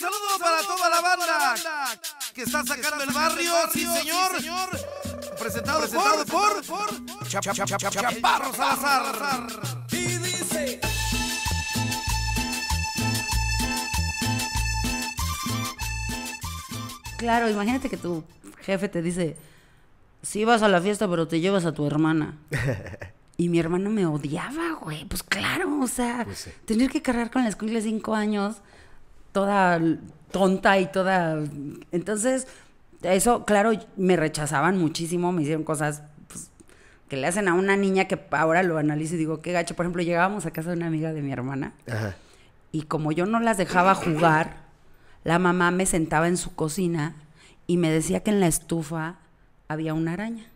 saludo para toda la banda que está sacando el barrio, sí señor. Presentado, por, por, Chaparro Salazar. Y dice... Claro, imagínate que tu jefe te dice, sí vas a la fiesta, pero te llevas a tu hermana. Y mi hermana me odiaba, güey. Pues claro, o sea, tener que cargar con la escuela de cinco años toda tonta y toda... Entonces, eso, claro, me rechazaban muchísimo, me hicieron cosas pues, que le hacen a una niña que ahora lo analizo y digo, qué gacho. Por ejemplo, llegábamos a casa de una amiga de mi hermana y como yo no las dejaba jugar, la mamá me sentaba en su cocina y me decía que en la estufa había una araña.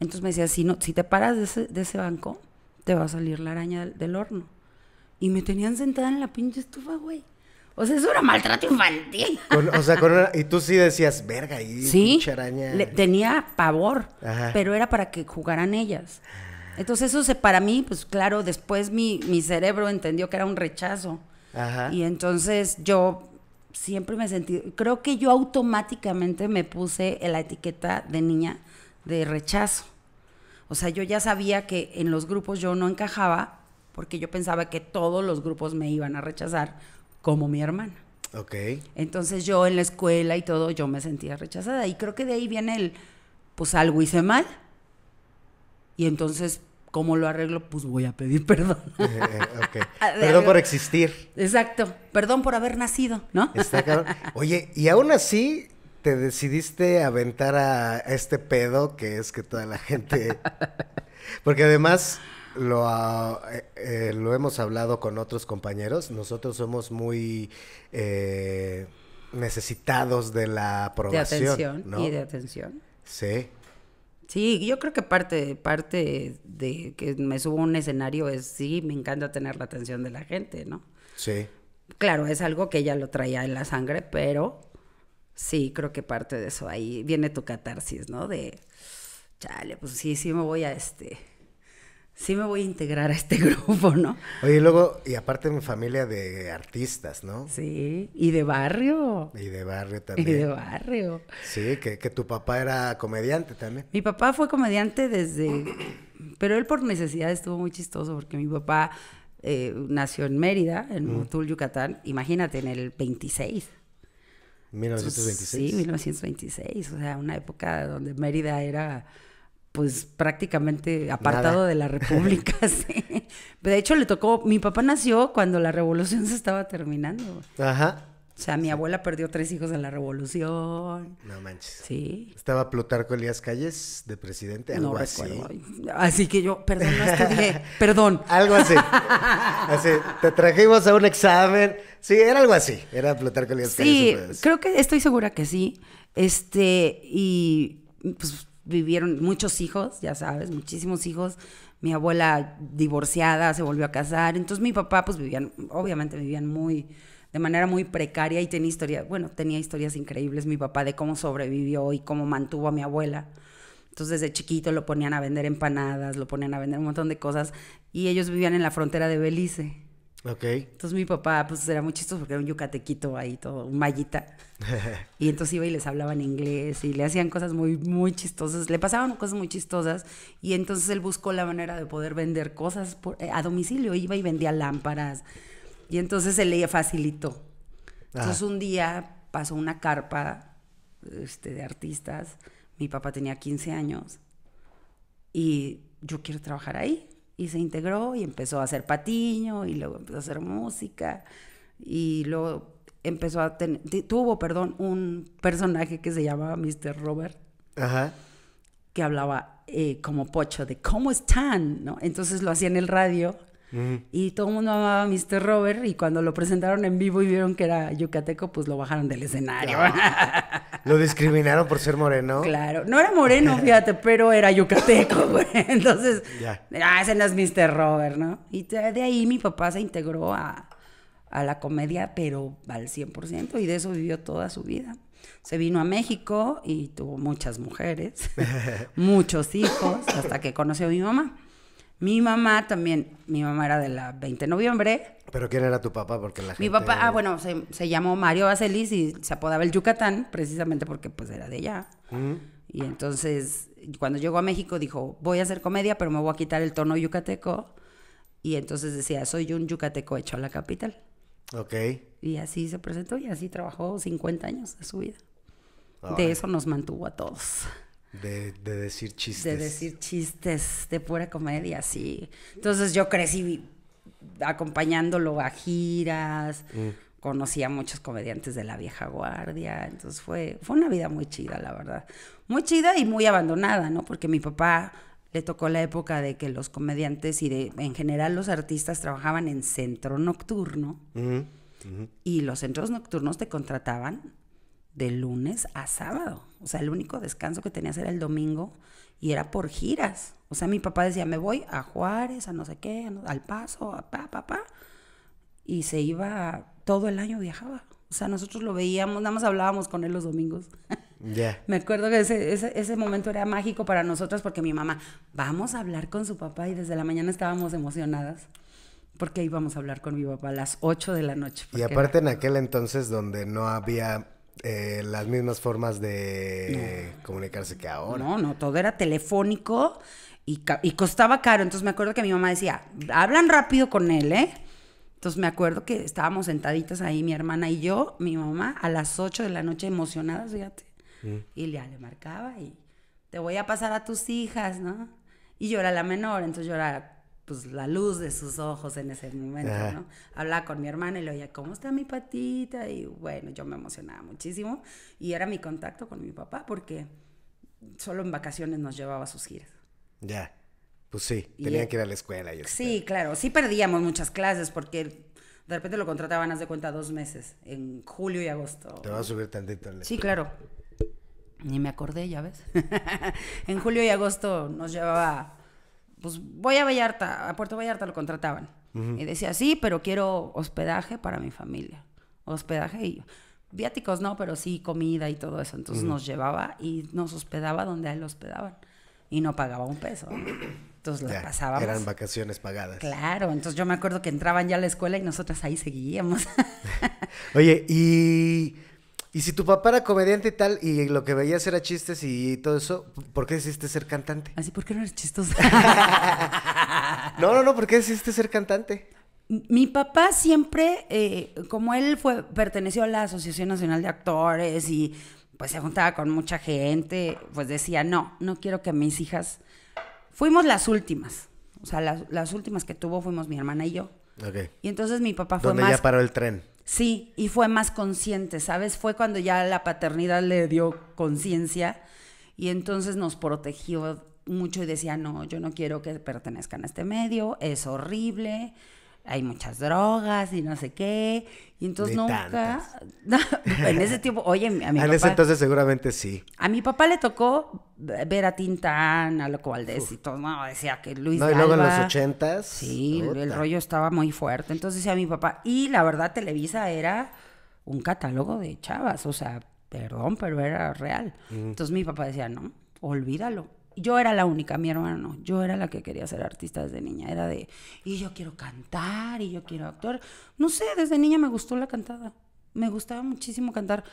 Entonces me decía, si, no, si te paras de ese, banco, te va a salir la araña del horno y me tenían sentada en la pinche estufa, güey. O sea, eso era maltrato infantil. o sea, con una, y tú sí decías, verga, y sí, araña. tenía pavor, pero era para que jugaran ellas. Entonces eso se, para mí, pues claro, después mi, mi cerebro entendió que era un rechazo. Y entonces yo siempre me sentí, creo que yo automáticamente me puse la etiqueta de niña de rechazo. O sea, yo ya sabía que en los grupos yo no encajaba porque yo pensaba que todos los grupos me iban a rechazar como mi hermana. Ok. Entonces yo en la escuela y todo, yo me sentía rechazada. Y creo que de ahí viene el, pues algo hice mal. Y entonces, ¿cómo lo arreglo? Pues voy a pedir perdón. Eh, eh, okay. Perdón por existir. Exacto. Perdón por haber nacido, ¿no? Está claro. Oye, y aún así te decidiste aventar a este pedo que es que toda la gente... Porque además lo, eh, eh, lo hemos hablado con otros compañeros. Nosotros somos muy eh, necesitados de la aprobación. De atención y de atención. Sí. Sí, yo creo que parte, parte de que me subo a un escenario es, sí, me encanta tener la atención de la gente, ¿no? Sí. Claro, es algo que ella lo traía en la sangre, pero sí, creo que parte de eso ahí viene tu catarsis, ¿no? De, chale, pues sí, sí me voy a este, sí me voy a integrar a este grupo, ¿no? Oye, y luego, y aparte mi familia de artistas, ¿no? Sí, y de barrio. Y de barrio también. Y de barrio. Sí, que, que tu papá era comediante también. Mi papá fue comediante desde... Pero él por necesidad estuvo muy chistoso porque mi papá eh, nació en Mérida, en mm. Motul, Yucatán, imagínate, en el 26. 1926. sí, 1926, o sea, una época donde Mérida era pues prácticamente apartado de la República. De hecho, le tocó, mi papá nació cuando la revolución se estaba terminando. Ajá. O sea, mi abuela perdió tres hijos en la revolución. No manches. Sí. Estaba Plutarco Elías Calles de presidente, algo así. Así que yo, perdón, perdón. Algo así. Así, te trajimos a un examen. Sí, era algo así. Era Plutarco Elías Calles. Sí, pues. creo que estoy segura que sí. Este, y pues vivieron muchos hijos, ya sabes, muchísimos hijos. Mi abuela divorciada se volvió a casar. Entonces mi papá, pues vivían, obviamente vivían muy, de manera muy precaria y tenía historias, bueno, tenía historias increíbles mi papá de cómo sobrevivió y cómo mantuvo a mi abuela. Entonces desde chiquito lo ponían a vender empanadas, lo ponían a vender un montón de cosas y ellos vivían en la frontera de Belice. Entonces mi papá, pues era muy chistoso porque era un yucatequito ahí, todo, un mayita y entonces iba y les hablaba en inglés y le hacían cosas muy, muy chistosas. Le pasaban cosas muy chistosas y entonces él buscó la manera de poder vender cosas eh, a domicilio. Iba y vendía lámparas y entonces se le facilitó. Entonces un día pasó una carpa este, de artistas. Mi papá tenía 15 años y yo quiero trabajar ahí y se integró y empezó a hacer patiño y luego empezó a hacer música y luego empezó a tener, tuvo, perdón, un personaje que se llamaba Mr. Robert. Ajá. Que hablaba eh, como pocho de cómo están, ¿no? Entonces lo hacía en el radio y todo el mundo amaba a Mr. Robert y cuando lo presentaron en vivo y vieron que era yucateco, pues lo bajaron del escenario. Ah. lo discriminaron por ser moreno. Claro, no era moreno, fíjate, pero era yucateco, Entonces, ah, ese no es Mr. Robert, ¿no? Y de ahí mi papá se integró a, a la comedia, pero al 100%, y de eso vivió toda su vida. Se vino a México y tuvo muchas mujeres, muchos hijos, hasta que conoció a mi mamá. Mi mamá también, mi mamá era de la 20 de noviembre. ¿Pero quién era tu papá? Porque la gente... Mi papá, ah, bueno, se, llamó Mario Baselis y se apodaba el Yucatán, precisamente porque pues era de allá. Mm. Y entonces, cuando llegó a México, dijo, voy a hacer comedia, pero me voy a quitar el tono yucateco. Y entonces decía, soy un yucateco hecho a la capital. Ok. Y así se presentó y así trabajó 50 años de su vida. de eso nos mantuvo a todos. De, decir chistes. De decir chistes, de pura comedia, sí. Entonces yo crecí acompañándolo a giras, conocía mm. conocí a muchos comediantes de la vieja guardia, entonces fue, fue una vida muy chida, la verdad. Muy chida y muy abandonada, ¿no? Porque mi papá le tocó la época de que los comediantes y de, en general los artistas trabajaban en centro nocturno. Y los centros nocturnos te contrataban de lunes a sábado. O sea, el único descanso que tenías era el domingo y era por giras. O sea, mi papá decía, me voy a Juárez, a no sé qué, al paso, a pa, pa, pa. Y se iba, todo el año viajaba. O sea, nosotros lo veíamos, nada más hablábamos con él los domingos. Ya. Me acuerdo que ese, ese, ese, momento era mágico para nosotras porque mi mamá, vamos a hablar con su papá y desde la mañana estábamos emocionadas porque íbamos a hablar con mi papá a las 8 de la noche. Y aparte en aquel entonces donde no había eh, las mismas formas de comunicarse que ahora. No, no, todo era telefónico y, costaba caro. Entonces me acuerdo que mi mamá decía, hablan rápido con él, ¿eh? Entonces me acuerdo que estábamos sentaditas ahí, mi hermana y yo, mi mamá, a las 8 de la noche emocionadas, fíjate. Mm. Y ya le marcaba y te voy a pasar a tus hijas, ¿no? Y yo era la menor, entonces yo era pues la luz de sus ojos en ese momento, ¿no? Hablaba con mi hermana y le oía, ¿cómo está mi patita? Y bueno, yo me emocionaba muchísimo y era mi contacto con mi papá porque solo en vacaciones nos llevaba a sus giras. Ya, pues sí, tenía que ir a la escuela. sí, claro, sí perdíamos muchas clases porque de repente lo contrataban, haz de cuenta, dos meses, en julio y agosto. Te vas a subir tantito. En la sí, claro. Ni me acordé, ya ves. en julio y agosto nos llevaba pues voy a Vallarta, a Puerto Vallarta lo contrataban. Y decía, sí, pero quiero hospedaje para mi familia. Hospedaje y viáticos no, pero sí comida y todo eso. Entonces nos llevaba y nos hospedaba donde él lo hospedaban. Y no pagaba un peso. Entonces pasábamos. Eran vacaciones pagadas. Claro, entonces yo me acuerdo que entraban ya a la escuela y nosotras ahí seguíamos. Oye, y y si tu papá era comediante y tal, y lo que veías era chistes y todo eso, ¿por qué decidiste ser cantante? Así, ah, ¿por qué no eres chistoso? no, no, no, ¿por qué decidiste ser cantante? Mi papá siempre, eh, como él fue, perteneció a la Asociación Nacional de Actores y pues se juntaba con mucha gente, pues decía, no, no quiero que mis hijas... Fuimos las últimas, o sea, las, últimas que tuvo fuimos mi hermana y yo. Ok. Y entonces mi papá fue más... ya paró el tren. Sí, y fue más consciente, ¿sabes? Fue cuando ya la paternidad le dio conciencia y entonces nos protegió mucho y decía, no, yo no quiero que pertenezcan a este medio, es horrible, hay muchas drogas y no sé qué. Y entonces nunca. en ese tiempo, oye, a mi papá. En ese entonces seguramente sí. A mi papá le tocó ver a Tintán, a Loco Valdés y todo. No, decía que Luis. No, y luego en los ochentas. Sí, el rollo estaba muy fuerte. Entonces decía mi papá. Y la verdad, Televisa era un catálogo de chavas. O sea, perdón, pero era real. Entonces mi papá decía, no, olvídalo yo era la única, mi hermana no, yo era la que quería ser artista desde niña, era de, y yo quiero cantar, y yo quiero actuar, no sé, desde niña me gustó la cantada, me gustaba muchísimo cantar,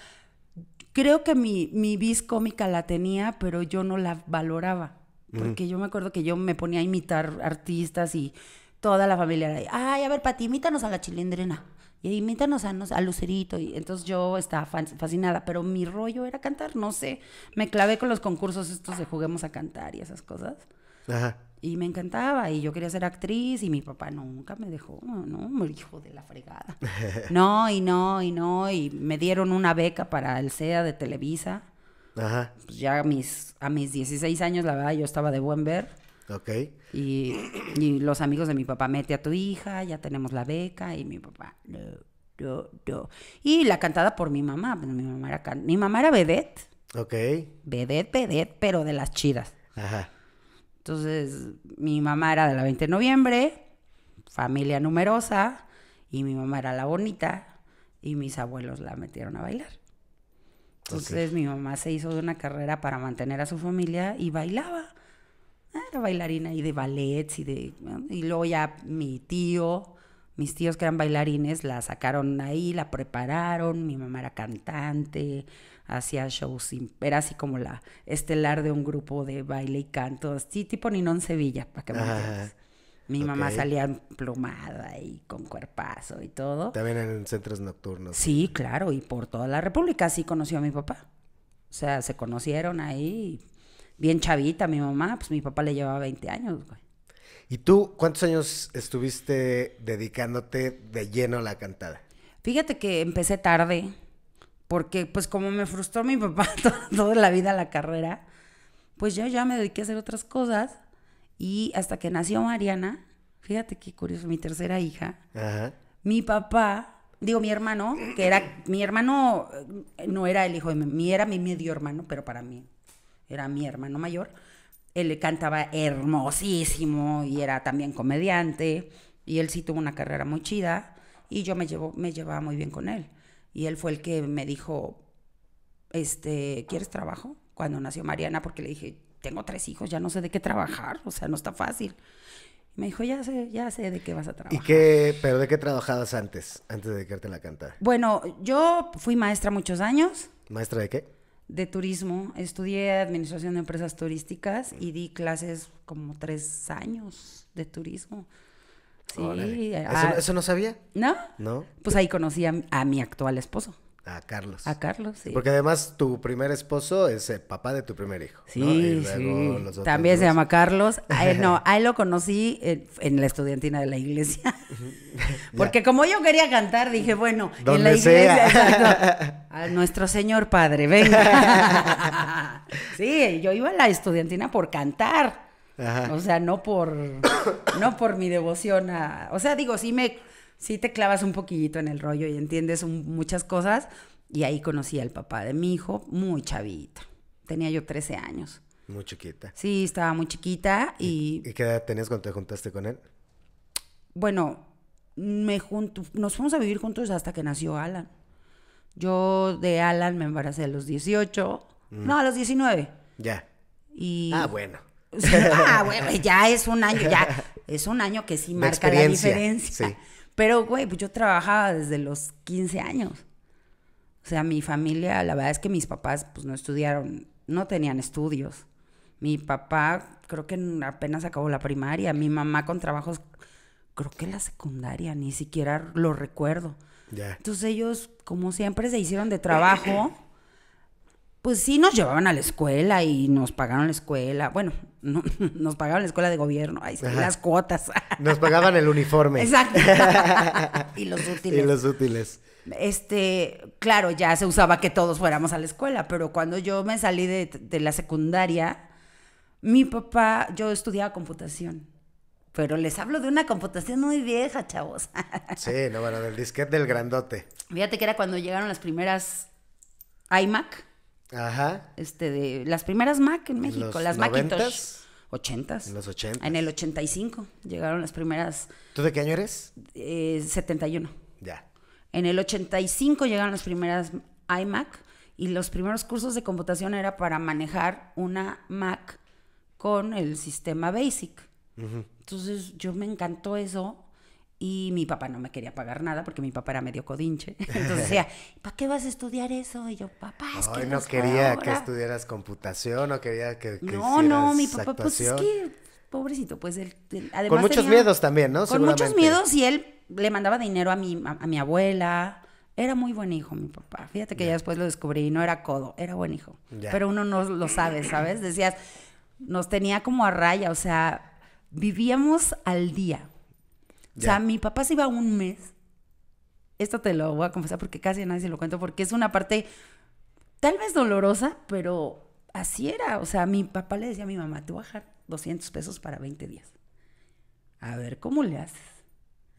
creo que mi, mi vis cómica la tenía, pero yo no la valoraba, porque yo me acuerdo que yo me ponía a imitar artistas y toda la familia era ay, a ver, Pati, imítanos a la chilindrena y invítanos a, Lucerito. Y entonces yo estaba fascinada, pero mi rollo era cantar, no sé. Me clavé con los concursos estos de juguemos a cantar y esas cosas. Y me encantaba, y yo quería ser actriz, y mi papá nunca me dejó, ¿no? Me hijo de la fregada. No, y no, y no, y me dieron una beca para el SEA de Televisa. Ajá. Pues ya a mis, a mis 16 años, la verdad, yo estaba de buen ver. Okay. Y, los amigos de mi papá, mete a tu hija, ya tenemos la beca, y mi papá, Y la cantada por mi mamá, mi mamá era, mamá vedette. Ok. pero de las chidas. Ajá. Entonces, mi mamá era de la 20 de noviembre, familia numerosa, y mi mamá era la bonita, y mis abuelos la metieron a bailar. Entonces, mi mamá se hizo de una carrera para mantener a su familia y bailaba. Ah, era bailarina y de ballets y de... Y luego ya mi tío, mis tíos que eran bailarines, la sacaron ahí, la prepararon, mi mamá era cantante, hacía shows, era así como la estelar de un grupo de baile y canto, así tipo Ninón Sevilla, para que me Mi mamá salía Plumada y con cuerpazo y todo. También en centros nocturnos. Sí, claro, y por toda la República. Así conoció a mi papá. O sea, se conocieron ahí bien chavita mi mamá, pues mi papá le llevaba 20 años, ¿Y tú cuántos años estuviste dedicándote de lleno a la cantada? Fíjate que empecé tarde, porque pues como me frustró mi papá toda, la vida la carrera, pues yo ya me dediqué a hacer otras cosas y hasta que nació Mariana, fíjate qué curioso, mi tercera hija, mi papá, digo mi hermano, que era, mi hermano eh, no era el hijo de mi, era mi medio hermano, pero para mí era mi hermano mayor, él cantaba hermosísimo y era también comediante y él sí tuvo una carrera muy chida y yo me, llevo, me llevaba muy bien con él. Y él fue el que me dijo, este, ¿quieres trabajo? Cuando nació Mariana, porque le dije, tengo tres hijos, ya no sé de qué trabajar, o sea, no está fácil. Y me dijo, ya sé, ya sé de qué vas a trabajar. ¿Y qué, pero de qué trabajabas antes, antes de quererte a la cantar? Bueno, yo fui maestra muchos años. ¿Maestra de qué? de turismo. Estudié administración de empresas turísticas y di clases como tres años de turismo. Sí. ¿Eso, no sabía? No. No. Pues ahí conocí a mi actual esposo. A Carlos. A Carlos, sí. Porque además tu primer esposo es el eh, papá de tu primer hijo. Sí, Los otros También se llama Carlos. no, a lo conocí en, la estudiantina de la iglesia. Porque como yo quería cantar, dije, bueno, en la iglesia. A nuestro Señor Padre, venga. sí, yo iba a la estudiantina por cantar. O sea, no por, no por mi devoción a... O sea, digo, sí me sí te clavas un poquillito en el rollo y entiendes muchas cosas. Y ahí conocí al papá de mi hijo, muy chavita. Tenía yo 13 años. Muy chiquita. Sí, estaba muy chiquita y... qué edad tenías cuando te juntaste con él? Bueno, me nos fuimos a vivir juntos hasta que nació Alan. Yo de Alan me embaracé a los 18. Mm. No, a los 19. Ya. Y... Ah, bueno. ah, bueno, ya es un año, ya es un año que sí marca la diferencia. Sí. Pero, güey, pues yo trabajaba desde los 15 años. O sea, mi familia, la verdad es que mis papás, pues no estudiaron, no tenían estudios. Mi papá, creo que apenas acabó la primaria. Mi mamá con trabajos, creo que la secundaria, ni siquiera lo recuerdo. Entonces ellos, como siempre, se hicieron de trabajo. pues sí nos llevaban a la escuela y nos pagaron la escuela. Bueno, nos pagaban la escuela de gobierno, Ahí Ay, las cuotas. Nos pagaban el uniforme. Exacto. y los útiles. Y los útiles. Este, claro, ya se usaba que todos fuéramos a la escuela, pero cuando yo me salí de, de la secundaria, mi papá, yo estudiaba computación. Pero les hablo de una computación muy vieja, chavos. sí, no, bueno, del disquete del grandote. Fíjate que era cuando llegaron las primeras iMac Ajá. Este, de las primeras Mac en México, las Macintosh. 80 En los 80. En el 85 llegaron las primeras. ¿Tú de qué año eres? 71. Eh, ya. En el 85 llegaron las primeras iMac y los primeros cursos de computación era para manejar una Mac con el sistema BASIC. Entonces yo me encantó eso y mi papá no me quería pagar nada porque mi papá era medio codinche. Entonces decía, ¿para qué vas a estudiar eso? Y yo, papá, es que. no quería que estudiaras computación no quería que. no, no, mi papá, pues es que. Pobrecito, pues él. además con muchos miedos también, ¿no? Con muchos miedos y él le mandaba dinero a mi, a, mi abuela. Era muy buen hijo, mi papá. Fíjate que ya después lo descubrí, y no era codo, era buen hijo. Pero uno no lo sabe, ¿sabes? Decías, nos tenía como a raya, o sea, vivíamos al día. O sea, mi papá se iba un mes. Esto te lo voy a confesar porque casi nadie se lo cuento, porque es una parte tal vez dolorosa, pero así era. O sea, mi papá le decía a mi mamá, te voy a dejar 200 pesos para 20 días. A ver, ¿cómo le haces?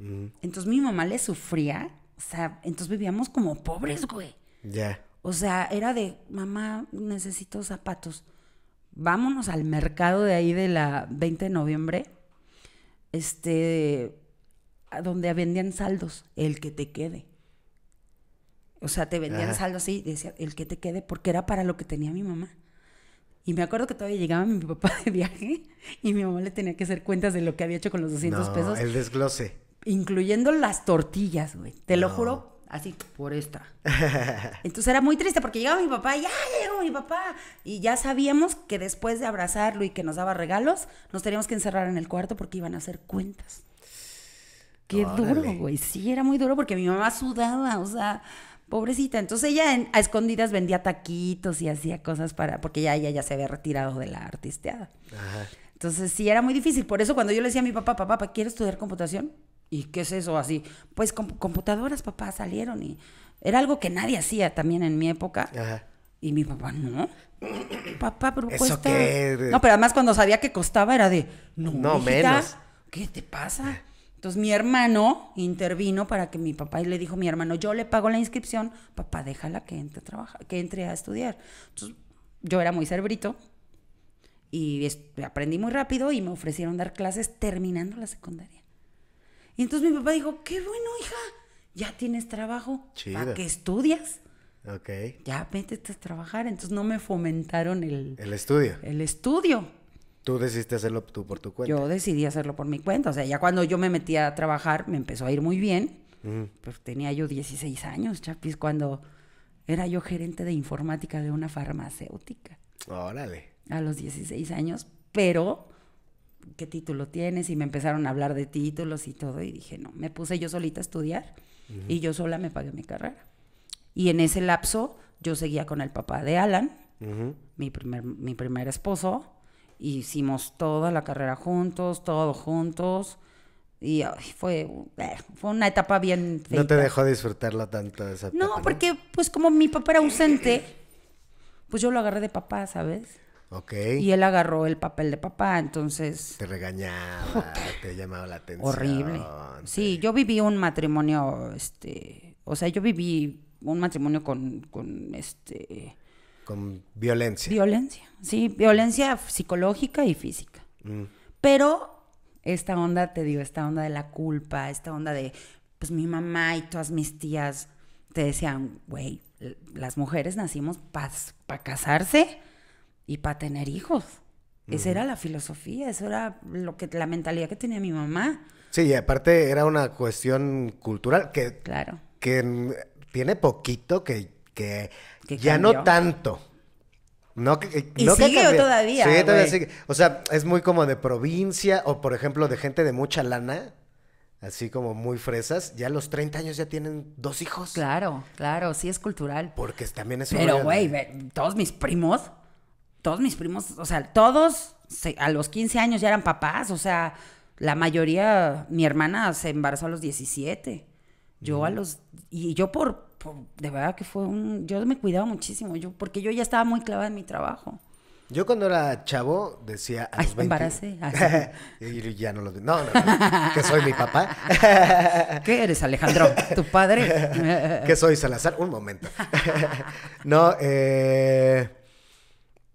Entonces mi mamá le sufría, o sea, entonces vivíamos como pobres, güey. Ya. O sea, era de, mamá, necesito zapatos. Vámonos al mercado de ahí de la 20 de noviembre. Este, donde vendían saldos, el que te quede. O sea, te vendían saldos así, decía, el que te quede, porque era para lo que tenía mi mamá. Y me acuerdo que todavía llegaba mi papá de viaje y mi mamá le tenía que hacer cuentas de lo que había hecho con los 200 pesos. El desglose. Incluyendo las tortillas, güey. Te lo juro, así, por esta. Entonces era muy triste porque llegaba mi papá y ya llegó mi papá. Y ya sabíamos que después de abrazarlo y que nos daba regalos, nos teníamos que encerrar en el cuarto porque iban a hacer cuentas. Qué duro, güey. Sí, era muy duro porque mi mamá sudaba, o sea, pobrecita. Entonces ella a escondidas vendía taquitos y hacía cosas para, porque ya ella ya se había retirado de la artisteada. Ajá. Entonces sí, era muy difícil. Por eso cuando yo le decía a mi papá, papá, ¿quieres ¿quiero estudiar computación? ¿Y qué es eso así? Pues computadoras, papá, salieron y era algo que nadie hacía también en mi época. Ajá. Y mi papá, no. papá, pero ¿Eso cuesta... No, pero además cuando sabía que costaba era de, no, no menos. ¿Qué te pasa? Entonces mi hermano intervino para que mi papá y le dijo mi hermano, yo le pago la inscripción, papá, déjala que entre a trabajar, que entre a estudiar. Entonces, yo era muy cerebrito y aprendí muy rápido y me ofrecieron dar clases terminando la secundaria. Y entonces mi papá dijo, qué bueno, hija, ya tienes trabajo, ¿para que estudias? Ok. Ya métete a trabajar. Entonces no me fomentaron el... El estudio. El estudio. Tú decidiste hacerlo tú por tu cuenta. Yo decidí hacerlo por mi cuenta. O sea, ya cuando yo me metí a trabajar, me empezó a ir muy bien. Pues tenía yo 16 años, Chapis, cuando era yo gerente de informática de una farmacéutica. Órale. A los 16 años, pero ¿qué título tienes? Y me empezaron a hablar de títulos y todo. Y dije, no, me puse yo solita a estudiar y yo sola me pagué mi carrera. Y en ese lapso yo seguía con el papá de Alan, mi, primer, mi primer esposo hicimos toda la carrera juntos, todo juntos. Y fue, eh, fue una etapa bien... Feita. No te dejó disfrutarlo tanto esa etapa, No, porque pues como mi papá era ausente, pues yo lo agarré de papá, ¿sabes? Ok. Y él agarró el papel de papá, entonces... Te regañaba, te llamaba la atención. Horrible. Sí, yo viví un matrimonio, este... O sea, yo viví un matrimonio con, con este con violencia. Violencia, sí, violencia psicológica y física. Mm. Pero esta onda, te digo, esta onda de la culpa, esta onda de, pues mi mamá y todas mis tías te decían, güey, las mujeres nacimos para casarse y para tener hijos. Esa era la filosofía, esa era lo que, la mentalidad que tenía mi mamá. Sí, y aparte era una cuestión cultural que, claro. que tiene poquito que que ya no tanto. No, eh, ¿Y sigue todavía. Sí, O sea, es muy como de provincia o, por ejemplo, de gente de mucha lana, así como muy fresas. Ya a los 30 años ya tienen dos hijos. Claro, claro, sí es cultural. Porque también es Pero, güey, todos mis primos, todos mis primos, o sea, todos a los 15 años ya eran papás, o sea, la mayoría, mi hermana se embarazó a los 17. Yo a los. Y yo por de verdad que fue un, yo me cuidaba muchísimo, yo, porque yo ya estaba muy clavada en mi trabajo. Yo cuando era chavo decía a los y ya no lo no, no, no, que soy mi papá. ¿Qué eres, Alejandro? ¿Tu padre? que soy Salazar? Un momento. no, eh,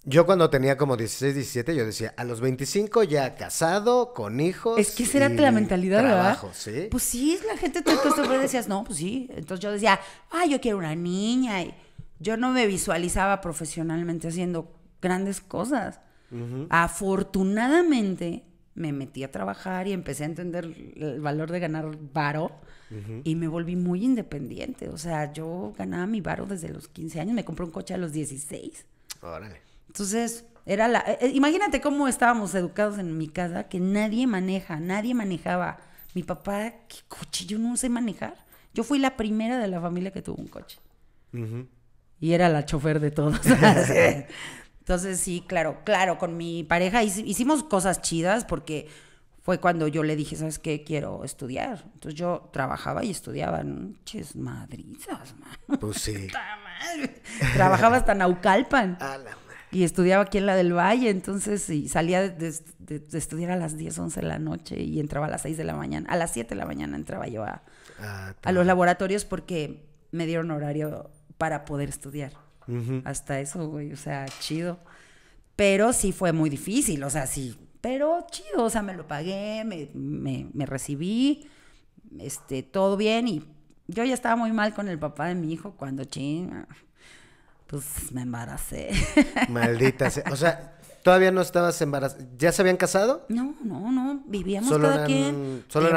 yo cuando tenía como 16, 17, yo decía, a los 25 ya casado, con hijos. Es que esa era la mentalidad, trabajo, ¿sí? Pues sí, la gente te y decías, no, pues sí. Entonces yo decía, ay, yo quiero una niña. Y yo no me visualizaba profesionalmente haciendo grandes cosas. Afortunadamente me metí a trabajar y empecé a entender el valor de ganar varo y me volví muy independiente. O sea, yo ganaba mi varo desde los 15 años, me compré un coche a los 16. Órale. Entonces, era la... Eh, eh, imagínate cómo estábamos educados en mi casa, que nadie maneja, nadie manejaba. Mi papá, ¿qué coche? Yo no sé manejar. Yo fui la primera de la familia que tuvo un coche. Y era la chofer de todos. Entonces, sí, claro, claro, con mi pareja hicimos cosas chidas porque fue cuando yo le dije, ¿sabes qué? Quiero estudiar. Entonces yo trabajaba y estudiaba, ¿no? Pues sí. Trabajaba hasta Naucalpan. A la y estudiaba aquí en la del Valle, entonces y salía de, estudiar a las 10, 11 de la noche y entraba a las 6 de la mañana, a las 7 de la mañana entraba yo ah, a, los laboratorios porque me dieron horario para poder estudiar. Hasta eso, güey, o sea, chido. Pero sí fue muy difícil, o sea, sí, pero chido, o sea, me lo pagué, me, recibí, este, todo bien y yo ya estaba muy mal con el papá de mi hijo cuando ching, pues me embaracé. Maldita sea. O sea, todavía no estabas embarazada. ¿Ya se habían casado? No, no, no. Vivíamos cada Solo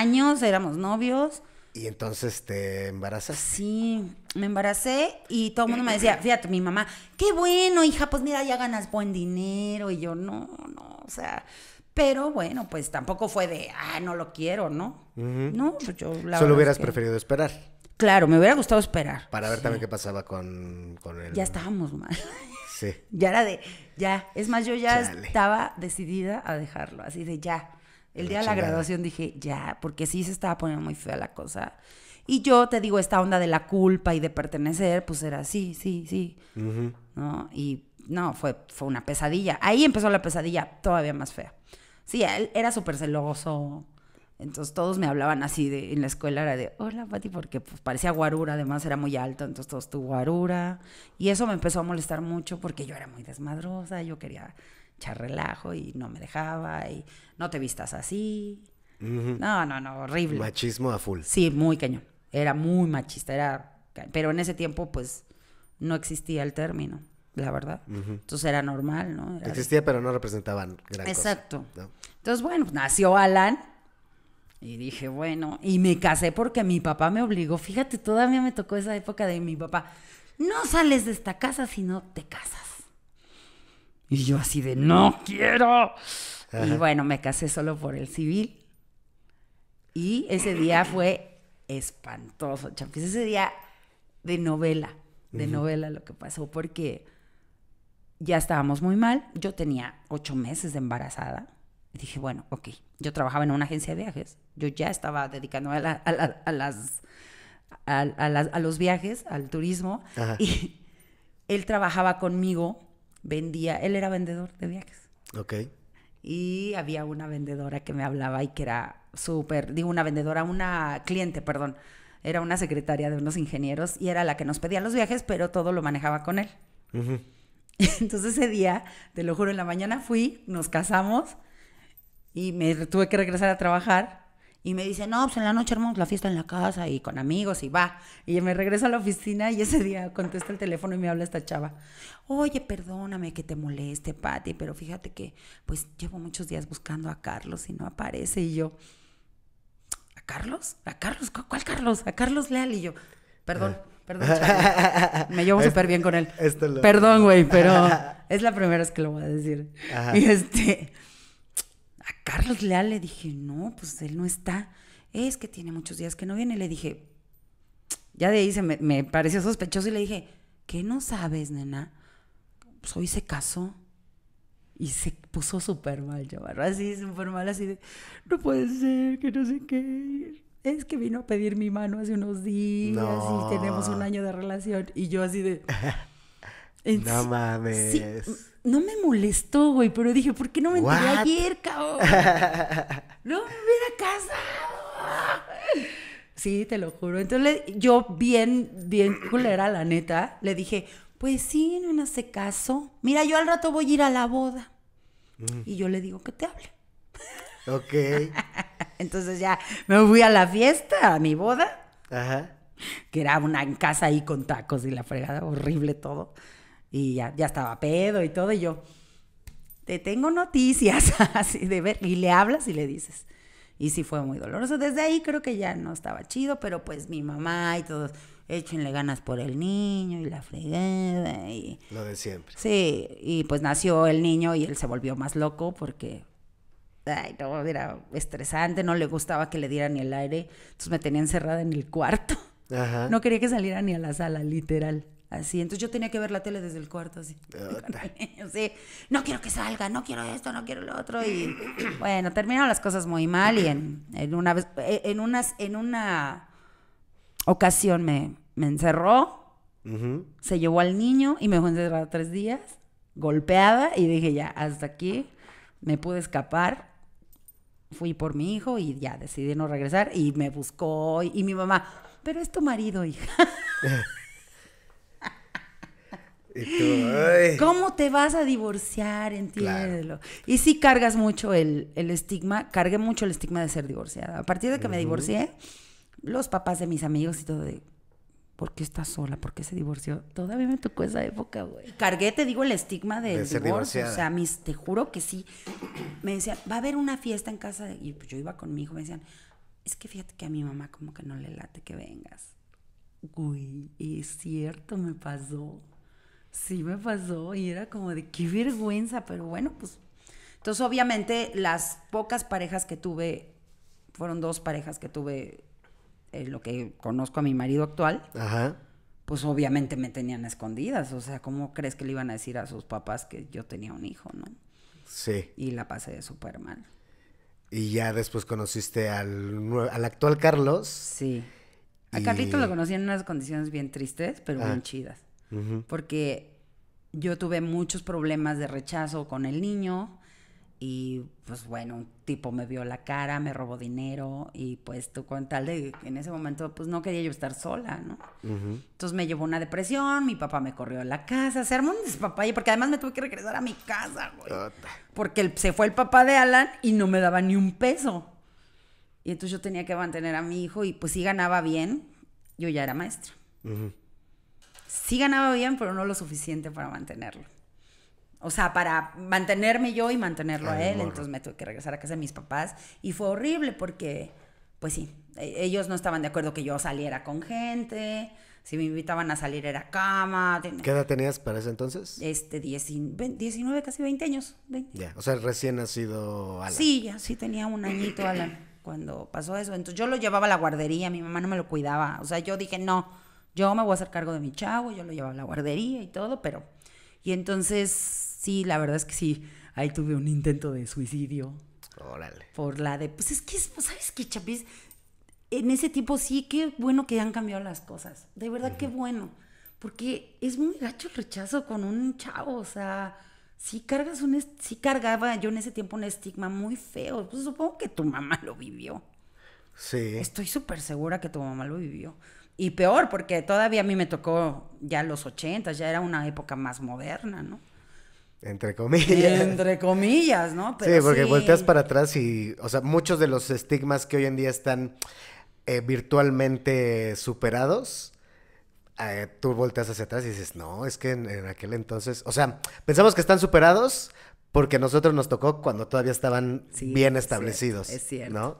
años, éramos novios. ¿Y entonces te embarazas? Sí, me embaracé y todo el mundo me decía, fíjate, mi mamá, qué bueno, hija, pues mira, ya ganas buen dinero. Y yo, no, no, o sea. Pero bueno, pues tampoco fue de, ah, no lo quiero, ¿no? No, pues yo la Solo hubieras preferido esperar. Claro, me hubiera gustado esperar. Para ver también qué pasaba con, con Ya estábamos mal. Sí. ya era de, ya. Es más, yo ya estaba decidida a dejarlo, así de ya. El día de la graduación dije, ya, porque sí se estaba poniendo muy fea la cosa. Y yo te digo, esta onda de la culpa y de pertenecer, pues era sí, sí, sí. ¿No? Y no, fue, fue una pesadilla. Ahí empezó la pesadilla todavía más fea. Sí, él era súper celoso. Entonces todos me hablaban así en la escuela, era de, hola Pati, porque pues, parecía guarura, además era muy alto, entonces todos tu guarura. Y eso me empezó a molestar mucho porque yo era muy desmadrosa, yo quería echar relajo y no me dejaba, y no te vistas así. No, no, no, horrible. Machismo a full. Sí, muy cañón. Era muy machista, era... Pero en ese tiempo, pues, no existía el término, la verdad. Entonces era normal, ¿no? Existía, pero no representaban gran Exacto. Entonces, bueno, pues, nació Alan y dije, bueno, y me casé porque mi papá me obligó. Fíjate, todavía me tocó esa época de mi papá. No sales de esta casa si no te casas. Y yo así de, no quiero. Y bueno, me casé solo por el civil. Y ese día fue espantoso, champis. Ese día de novela, de novela lo que pasó, porque ya estábamos muy mal. Yo tenía ocho meses de embarazada. Y dije, bueno, ok, yo trabajaba en una agencia de viajes, yo ya estaba dedicándome a, las, a, los viajes, al turismo, y él trabajaba conmigo, vendía, él era vendedor de viajes. Ok. Y había una vendedora que me hablaba y que era súper, digo una vendedora, una cliente, perdón, era una secretaria de unos ingenieros y era la que nos pedía los viajes, pero todo lo manejaba con él. Entonces ese día, te lo juro, en la mañana fui, nos casamos y me tuve que regresar a trabajar. Y me dice, no, pues en la noche armamos la fiesta en la casa y con amigos y va. Y me regreso a la oficina y ese día contesta el teléfono y me habla esta chava. Oye, perdóname que te moleste, Patti, pero fíjate que pues llevo muchos días buscando a Carlos y no aparece. Y yo, ¿a Carlos? ¿A Carlos? ¿Cuál Carlos? ¿A Carlos Leal? Y yo, perdón. Perdón, Me llevo súper bien con él. Perdón, güey, pero es la primera vez que lo voy a decir. Y este, Carlos Leal le dije, no, pues él no está. Es que tiene muchos días que no viene. Le dije, ya de ahí se me, pareció sospechoso y le dije, ¿qué no sabes, nena? Pues hoy se casó. Y se puso súper mal, chaval. Así, súper mal, así de, no puede ser, que no sé qué. Es que vino a pedir mi mano hace unos días y tenemos un año de relación. Y yo así de... no mames no me molestó, güey, pero dije, ¿por qué no me enteré ayer, cabrón? no me hubiera casa. Sí, te lo juro. Entonces yo bien, bien culera, la neta, le dije, pues sí, no me hace caso. Mira, yo al rato voy a ir a la boda. Mm. Y yo le digo que te hable. Ok. Entonces ya me fui a la fiesta, a mi boda. Ajá. Que era una casa ahí con tacos y la fregada, horrible todo. Y ya, estaba pedo y todo, y yo, te tengo noticias, así de ver, y le hablas y le dices. Y sí fue muy doloroso. Desde ahí creo que ya no estaba chido, pero pues mi mamá y todos, échenle ganas por el niño y la fregada y... Lo de siempre. Sí, y pues nació el niño y él se volvió más loco porque ay, era estresante, no le gustaba que le dieran ni el aire, entonces me tenía encerrada en el cuarto. No quería que saliera ni a la sala, literal entonces yo tenía que ver la tele desde el cuarto, así. no quiero que salga, no quiero esto, no quiero lo otro. Y bueno, terminaron las cosas muy mal y en, una, vez, eh, en, unas, en una ocasión me, encerró, se llevó al niño y me fue encerrado tres días, golpeada, y dije ya, hasta aquí, me pude escapar, fui por mi hijo y ya decidí no regresar y me buscó y mi mamá, pero es tu marido, hija. ¿Cómo te vas a divorciar? Entiéndelo. Y si cargas mucho el, estigma, cargué mucho el estigma de ser divorciada. A partir de que me divorcié, los papás de mis amigos y todo de... ¿Por qué estás sola? ¿Por qué se divorció? Todavía me tocó esa época, güey. Cargué, te digo, el estigma del divorcio. O sea, mis, te juro que sí. Me decían, va a haber una fiesta en casa. Y pues yo iba con mi hijo, me decían, es que fíjate que a mi mamá como que no le late que vengas. Güey, es cierto, me pasó. Sí me pasó y era como de qué vergüenza, pero bueno, pues... Entonces obviamente las pocas parejas que tuve, fueron dos parejas que tuve, eh, lo que conozco a mi marido actual, pues obviamente me tenían escondidas, o sea, ¿cómo crees que le iban a decir a sus papás que yo tenía un hijo, no? Sí. Y la pasé súper mal. Y ya después conociste al, actual Carlos. Sí. A Carlito lo conocí en unas condiciones bien tristes, pero bien ah. chidas porque yo tuve muchos problemas de rechazo con el niño y pues bueno, un tipo me vio la cara, me robó dinero y pues tú con tal de en ese momento pues no quería yo estar sola, ¿no? Entonces me llevó una depresión, mi papá me corrió a la casa, se armó un papá, porque además me tuve que regresar a mi casa, güey. Porque se fue el papá de Alan y no me daba ni un peso. Y entonces yo tenía que mantener a mi hijo y pues si ganaba bien, yo ya era maestra sí ganaba bien, pero no lo suficiente para mantenerlo. O sea, para mantenerme yo y mantenerlo a él. Entonces me tuve que regresar a casa de mis papás. Y fue horrible porque, pues sí, e-, ellos no estaban de acuerdo que yo saliera con gente. Si me invitaban a salir era cama. ¿Qué edad tenías para ese entonces? Este, 19, casi 20 años. o sea, recién nacido Sí, ya, sí tenía un añito cuando pasó eso. Entonces yo lo llevaba a la guardería, mi mamá no me lo cuidaba. O sea, yo dije, no, yo me voy a hacer cargo de mi chavo, yo lo llevo a la guardería y todo, pero... Y entonces, sí, la verdad es que sí, ahí tuve un intento de suicidio. Órale. Por la de... Pues es que, pues, ¿sabes qué, Chapis? En ese tiempo sí, qué bueno que han cambiado las cosas. De verdad, qué bueno. Porque es muy gacho el rechazo con un chavo, o sea sí cargas un sí cargaba yo en ese tiempo un estigma muy feo. Pues supongo que tu mamá lo vivió. Sí. Estoy súper segura que tu mamá lo vivió. Y peor, porque todavía a mí me tocó ya los 80, ya era una época más moderna, ¿no? Entre comillas. Entre comillas, ¿no? sí, porque volteas para atrás y, o sea, muchos de los estigmas que hoy en día están eh, virtualmente superados, eh, tú volteas hacia atrás y dices, no, es que en, aquel entonces, o sea, pensamos que están superados, porque nosotros nos tocó cuando todavía estaban bien establecidos. Es cierto. ¿no?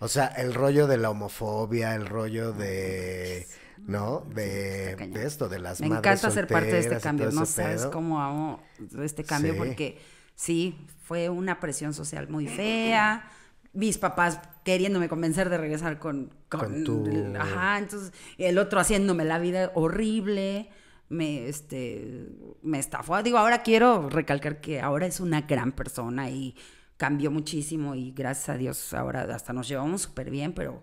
O sea, el rollo de la homofobia, el rollo de. ¿no? De, de, esto, de las Me encanta ser parte de este cambio, no sabes cómo amo este cambio porque sí, fue una presión social muy fea. Mis papás queriéndome convencer de regresar con, con, tu... ajá, entonces el otro haciéndome la vida horrible me, este, me estafó. Digo, ahora quiero recalcar que ahora es una gran persona y cambió muchísimo y gracias a Dios ahora hasta nos llevamos súper bien, pero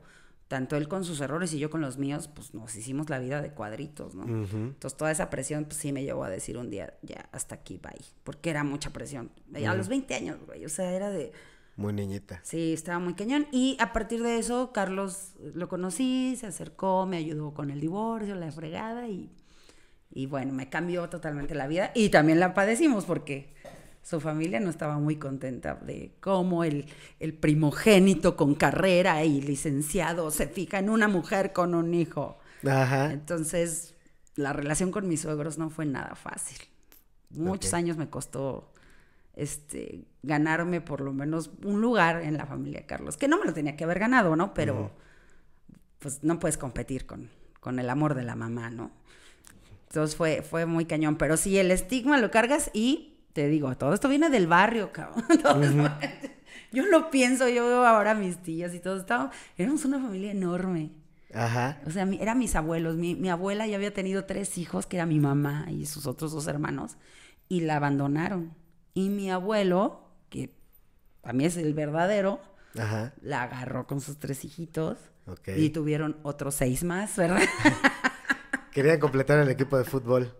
tanto él con sus errores y yo con los míos, pues nos hicimos la vida de cuadritos, ¿no? Entonces toda esa presión pues, sí me llevó a decir un día, ya, hasta aquí, bye, porque era mucha presión. A los 20 años, güey, o sea, era de... Muy niñita. Sí, estaba muy cañón. Y a partir de eso, Carlos lo conocí, se acercó, me ayudó con el divorcio, la fregada y y bueno, me cambió totalmente la vida y también la padecimos porque su familia no estaba muy contenta de cómo el, primogénito con carrera y licenciado se fija en una mujer con un hijo. Entonces, la relación con mis suegros no fue nada fácil. Muchos años me costó este, ganarme por lo menos un lugar en la familia Carlos, que no me lo tenía que haber ganado, ¿no? Pero pues no puedes competir con el amor de la mamá, ¿no? Entonces fue, fue muy cañón. Pero sí, el estigma lo cargas y te digo, todo esto viene del barrio, cabrón. Yo lo pienso, yo veo ahora mis tías y todo. Estaba, éramos una familia enorme. Ajá. O sea, eran mis abuelos. Mi, abuela ya había tenido tres hijos, que era mi mamá y sus otros dos hermanos, y la abandonaron. Y mi abuelo, que para mí es el verdadero, la agarró con sus tres hijitos. Y tuvieron otros seis más, ¿verdad? Querían completar el equipo de fútbol.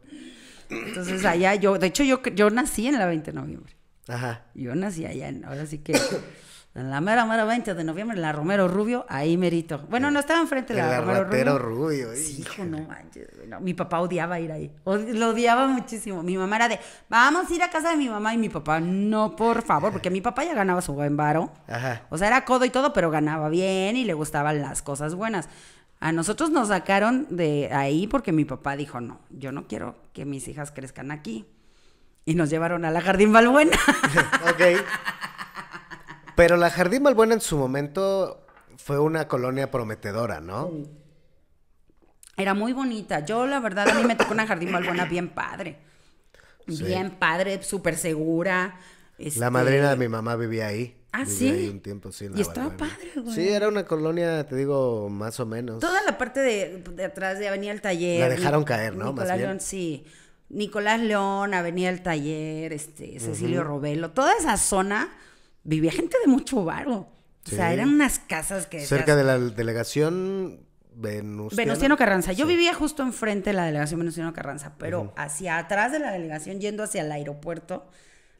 Entonces allá yo, de hecho yo, yo nací en la 20 de noviembre. Ajá. Yo nací allá, ahora sí que en la mera, mera 20 de noviembre, en la Romero Rubio, ahí merito. Bueno, no estaba enfrente de la, Romero Rubio. hijo, no mi papá odiaba ir ahí. Lo odiaba muchísimo. Mi mamá era de, vamos a ir a casa de mi mamá y mi papá, no, por favor, porque mi papá ya ganaba su buen varo. Ajá. O sea, era codo y todo, pero ganaba bien y le gustaban las cosas buenas. A nosotros nos sacaron de ahí porque mi papá dijo, no, yo no quiero que mis hijas crezcan aquí. Y nos llevaron a la Jardín Balbuena. ok. Pero la Jardín Balbuena en su momento fue una colonia prometedora, ¿no? Era muy bonita. Yo, la verdad, a mí me tocó una Jardín Balbuena bien padre. Bien padre, súper segura. La madrina este de mi mamá vivía ahí. Ah, sí. y estaba padre, güey. Sí, era una colonia, te digo, más o menos. Toda la parte de, atrás de Avenida El Taller. La dejaron caer, ¿no? Nicolás León, sí. Nicolás León, Avenida El Taller, este, Cecilio Robelo, toda esa zona vivía gente de mucho varo. O sea, eran unas casas que... Cerca de la delegación Venustiano. Venustiano Carranza. Yo vivía justo enfrente de la delegación Venustiano Carranza, pero hacia atrás de la delegación, yendo hacia el aeropuerto,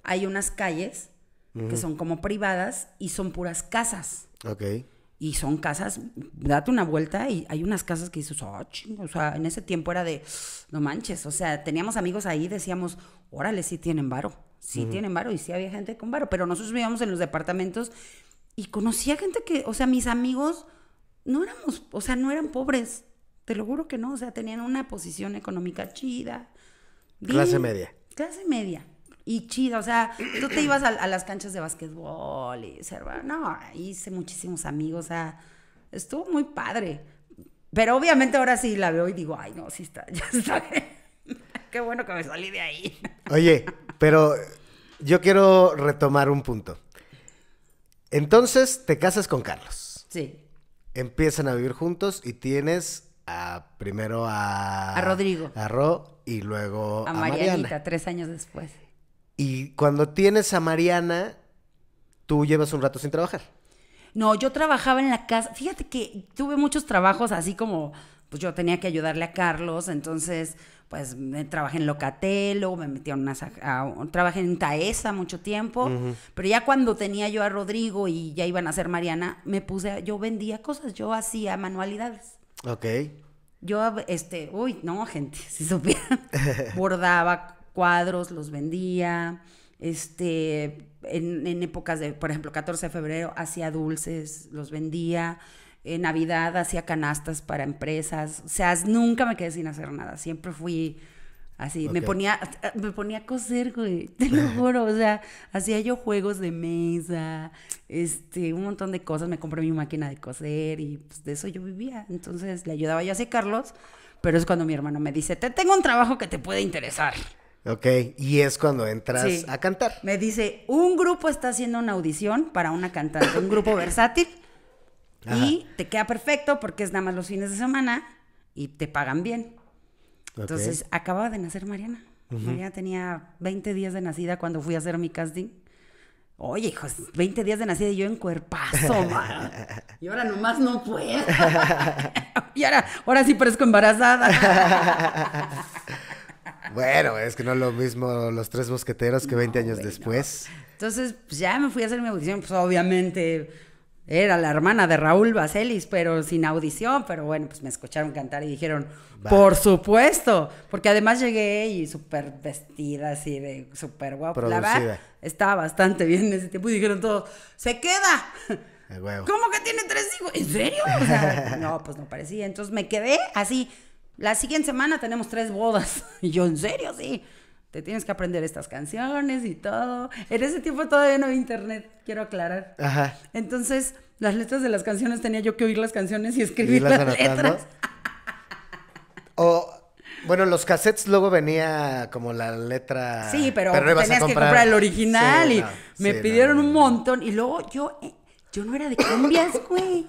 hay unas calles que son como privadas y son puras casas. Ok. Y son casas, date una vuelta y hay unas casas que dices, oh, ah, chingo. O sea, en ese tiempo era de, no manches. O sea, teníamos amigos ahí, decíamos, órale, sí tienen varo. Sí tienen varo y sí había gente con varo. Pero nosotros vivíamos en los departamentos y conocía gente que, o sea, mis amigos no éramos, o sea, no eran pobres. Te lo juro que no. O sea, tenían una posición económica chida. clase media. Clase media y chido, O sea, tú te ibas a, las canchas de básquetbol y ser No, hice muchísimos amigos. O sea, estuvo muy padre. Pero obviamente ahora sí la veo y digo, ay, no, sí está, ya está. Qué bueno que me salí de ahí. Oye, pero yo quiero retomar un punto. Entonces te casas con Carlos. Sí. Empiezan a vivir juntos y tienes a, primero a... A Rodrigo. A Ro y luego a, Marianita, tres años después. Y cuando tienes a Mariana, tú llevas un rato sin trabajar. No, yo trabajaba en la casa. Fíjate que tuve muchos trabajos así como, pues yo tenía que ayudarle a Carlos, entonces, pues me trabajé en Locatelo, me metí a una, trabajé en Taesa mucho tiempo, pero ya cuando tenía yo a Rodrigo y ya iban a ser Mariana, me puse, yo vendía cosas, yo hacía manualidades. Ok. Yo, este, uy, no, gente, si supieran, bordaba, cuadros, los vendía, este, en, épocas de, por ejemplo, 14 de febrero hacía dulces, los vendía, en Navidad hacía canastas para empresas, o sea, nunca me quedé sin hacer nada, siempre fui... Así, me ponía, me ponía a coser, güey, te lo juro, o sea, hacía yo juegos de mesa, este, un montón de cosas, me compré mi máquina de coser y pues, de eso yo vivía, entonces le ayudaba yo a Carlos, pero es cuando mi hermano me dice, te tengo un trabajo que te puede interesar. Ok, y es cuando entras a cantar. Me dice, un grupo está haciendo una audición para una cantante, un grupo versátil, y te queda perfecto porque es nada más los fines de semana y te pagan bien. Entonces, acababa de nacer Mariana. Mariana tenía 20 días de nacida cuando fui a hacer mi casting. Oye, hijos, 20 días de nacida y yo en cuerpazo, Y ahora nomás no puedo. y ahora, ahora sí parezco embarazada. Bueno, es que no es lo mismo los tres mosqueteros que 20 años después. Entonces, pues ya me fui a hacer mi audición, pues obviamente era la hermana de Raúl Baselis, pero sin audición, pero bueno, pues me escucharon cantar y dijeron, por supuesto, porque además llegué y súper vestida, así de súper guapa. estaba bastante bien en ese tiempo y dijeron todos, se queda. ¿Cómo que tiene tres hijos? ¿En serio? no, pues no parecía. Entonces me quedé así la siguiente semana tenemos tres bodas. Y yo, ¿en serio? Sí. Te tienes que aprender estas canciones y todo. En ese tiempo todavía no había internet, quiero aclarar. Ajá. Entonces, las letras de las canciones tenía yo que oír las canciones y escribir las, letras. o bueno, los cassettes luego venía como la letra. Sí, pero, tenías que comprar el original y me pidieron un montón. Y luego yo, eh, yo no era de cambias, güey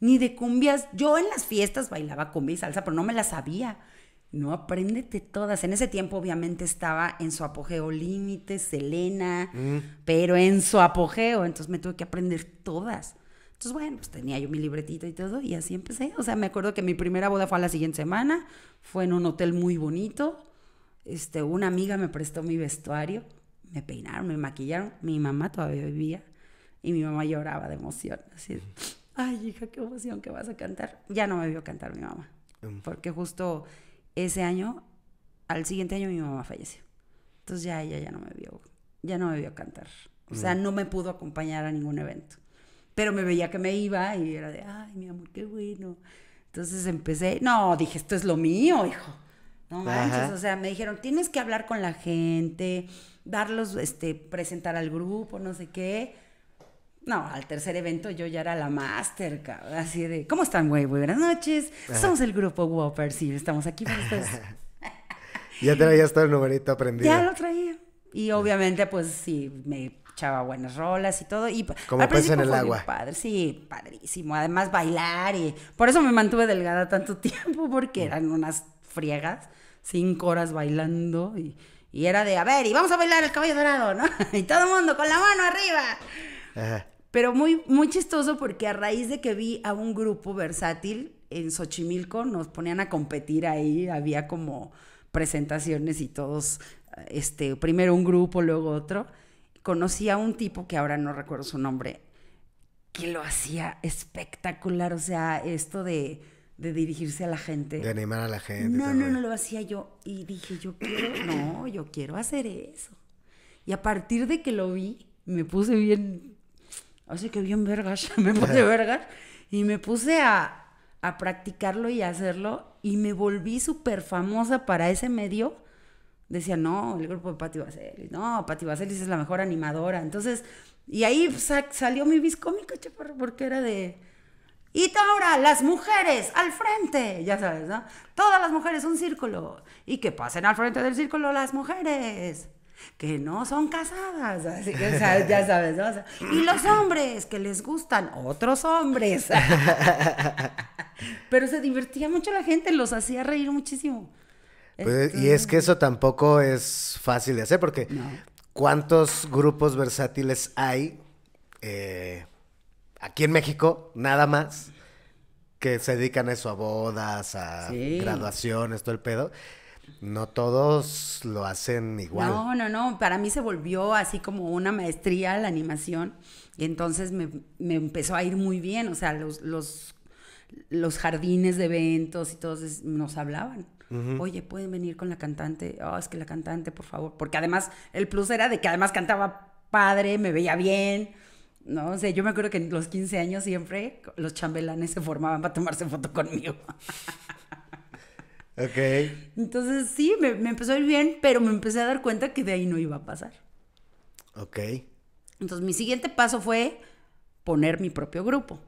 ni de cumbias. Yo en las fiestas bailaba cumbia y salsa, pero no me la sabía. No, apréndete todas. En ese tiempo, obviamente, estaba en su apogeo límite Selena, mm. pero en su apogeo. Entonces me tuve que aprender todas. Entonces, bueno, pues tenía yo mi libretito y todo, y así empecé. O sea, me acuerdo que mi primera boda fue a la siguiente semana, fue en un hotel muy bonito. Este, una amiga me prestó mi vestuario, me peinaron, me maquillaron. Mi mamá todavía vivía y mi mamá lloraba de emoción. Así ay hija, qué emoción que vas a cantar. Ya no me vio cantar mi mamá, mm. porque justo ese año, al siguiente año mi mamá falleció. Entonces ya ella ya no me vio, ya no me vio cantar. O sea, mm. no me pudo acompañar a ningún evento. Pero me veía que me iba y era de, ay, mi amor, qué bueno. Entonces empecé, no, dije, esto es lo mío, hijo. No manches, o sea, me dijeron, tienes que hablar con la gente, darlos, este, presentar al grupo, no sé qué. No, al tercer evento yo ya era la máster Así de, ¿cómo están, güey? Buenas noches. Somos el grupo Whoppers y estamos aquí para ya traías todo el numerito aprendido. Ya lo traía. Y obviamente, pues sí, me echaba buenas rolas y todo. Y Como al en el agua. Padre, sí, padrísimo. Además, bailar y... Por eso me mantuve delgada tanto tiempo, porque eran unas friegas. Cinco horas bailando y... Y era de, a ver, y vamos a bailar el caballo dorado, ¿no? y todo el mundo con la mano arriba. Pero muy, muy chistoso porque a raíz de que vi a un grupo versátil en Xochimilco, nos ponían a competir ahí, había como presentaciones y todos, este, primero un grupo, luego otro. Conocí a un tipo que ahora no recuerdo su nombre, que lo hacía espectacular, o sea, esto de, dirigirse a la gente. De animar a la gente. No, no, no lo hacía yo. Y dije, yo quiero, no, yo quiero hacer eso. Y a partir de que lo vi, me puse bien así que bien vergas, me puse vergas y me puse a, a practicarlo y a hacerlo y me volví súper famosa para ese medio. Decía, no, el grupo de Patti Vaselis, no, Patti Vaselis es la mejor animadora. Entonces, y ahí salió mi bizcómica porque era de... Y ahora las mujeres al frente, ya sabes, ¿no? Todas las mujeres un círculo y que pasen al frente del círculo las mujeres que no son casadas, así que ya sabes, ¿no? y los hombres que les gustan otros hombres. Pero se divertía mucho la gente, los hacía reír muchísimo. Pues, y es que eso tampoco es fácil de hacer porque ¿cuántos grupos versátiles hay eh, aquí en México? Nada más que se dedican a eso, a bodas, a graduaciones, todo el pedo. No todos lo hacen igual. No, no, no. Para mí se volvió así como una maestría la animación. Y entonces me, empezó a ir muy bien. O sea, los, los, los jardines de eventos y todos nos hablaban. Oye, pueden venir con la cantante. Oh, es que la cantante, por favor. Porque además, el plus era de que además cantaba padre, me veía bien. ¿no? O yo me acuerdo que en los 15 años siempre los chambelanes se formaban para tomarse foto conmigo. Ok. Entonces sí, me, empezó a ir bien, pero me empecé a dar cuenta que de ahí no iba a pasar. Ok. Entonces mi siguiente paso fue poner mi propio grupo.